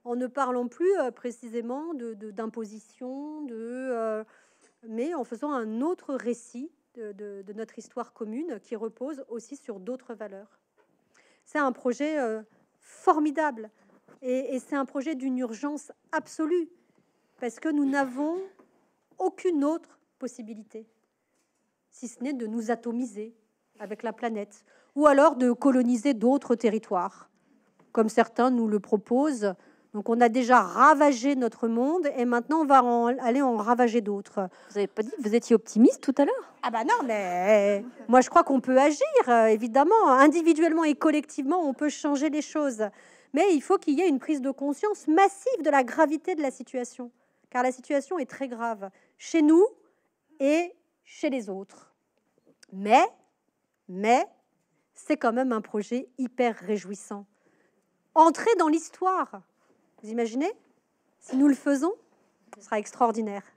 en ne parlant plus euh, précisément d'imposition, de, de mais en faisant un autre récit de, notre histoire commune qui repose aussi sur d'autres valeurs. C'est un projet formidable. Et, c'est un projet d'une urgence absolue, parce que nous n'avons aucune autre possibilité, si ce n'est de nous atomiser avec la planète, ou alors de coloniser d'autres territoires, comme certains nous le proposent donc on a déjà ravagé notre monde et maintenant on va aller en ravager d'autres. Vous n'avez pas dit que vous étiez optimiste tout à l'heure Ah bah non, mais eh, moi je crois qu'on peut agir, euh, évidemment, individuellement et collectivement, on peut changer les choses. Mais il faut qu'il y ait une prise de conscience massive de la gravité de la situation, car la situation est très grave chez nous et chez les autres. Mais, mais, c'est quand même un projet hyper réjouissant. Entrer dans l'histoire, vous imaginez Si nous le faisons, ce sera extraordinaire.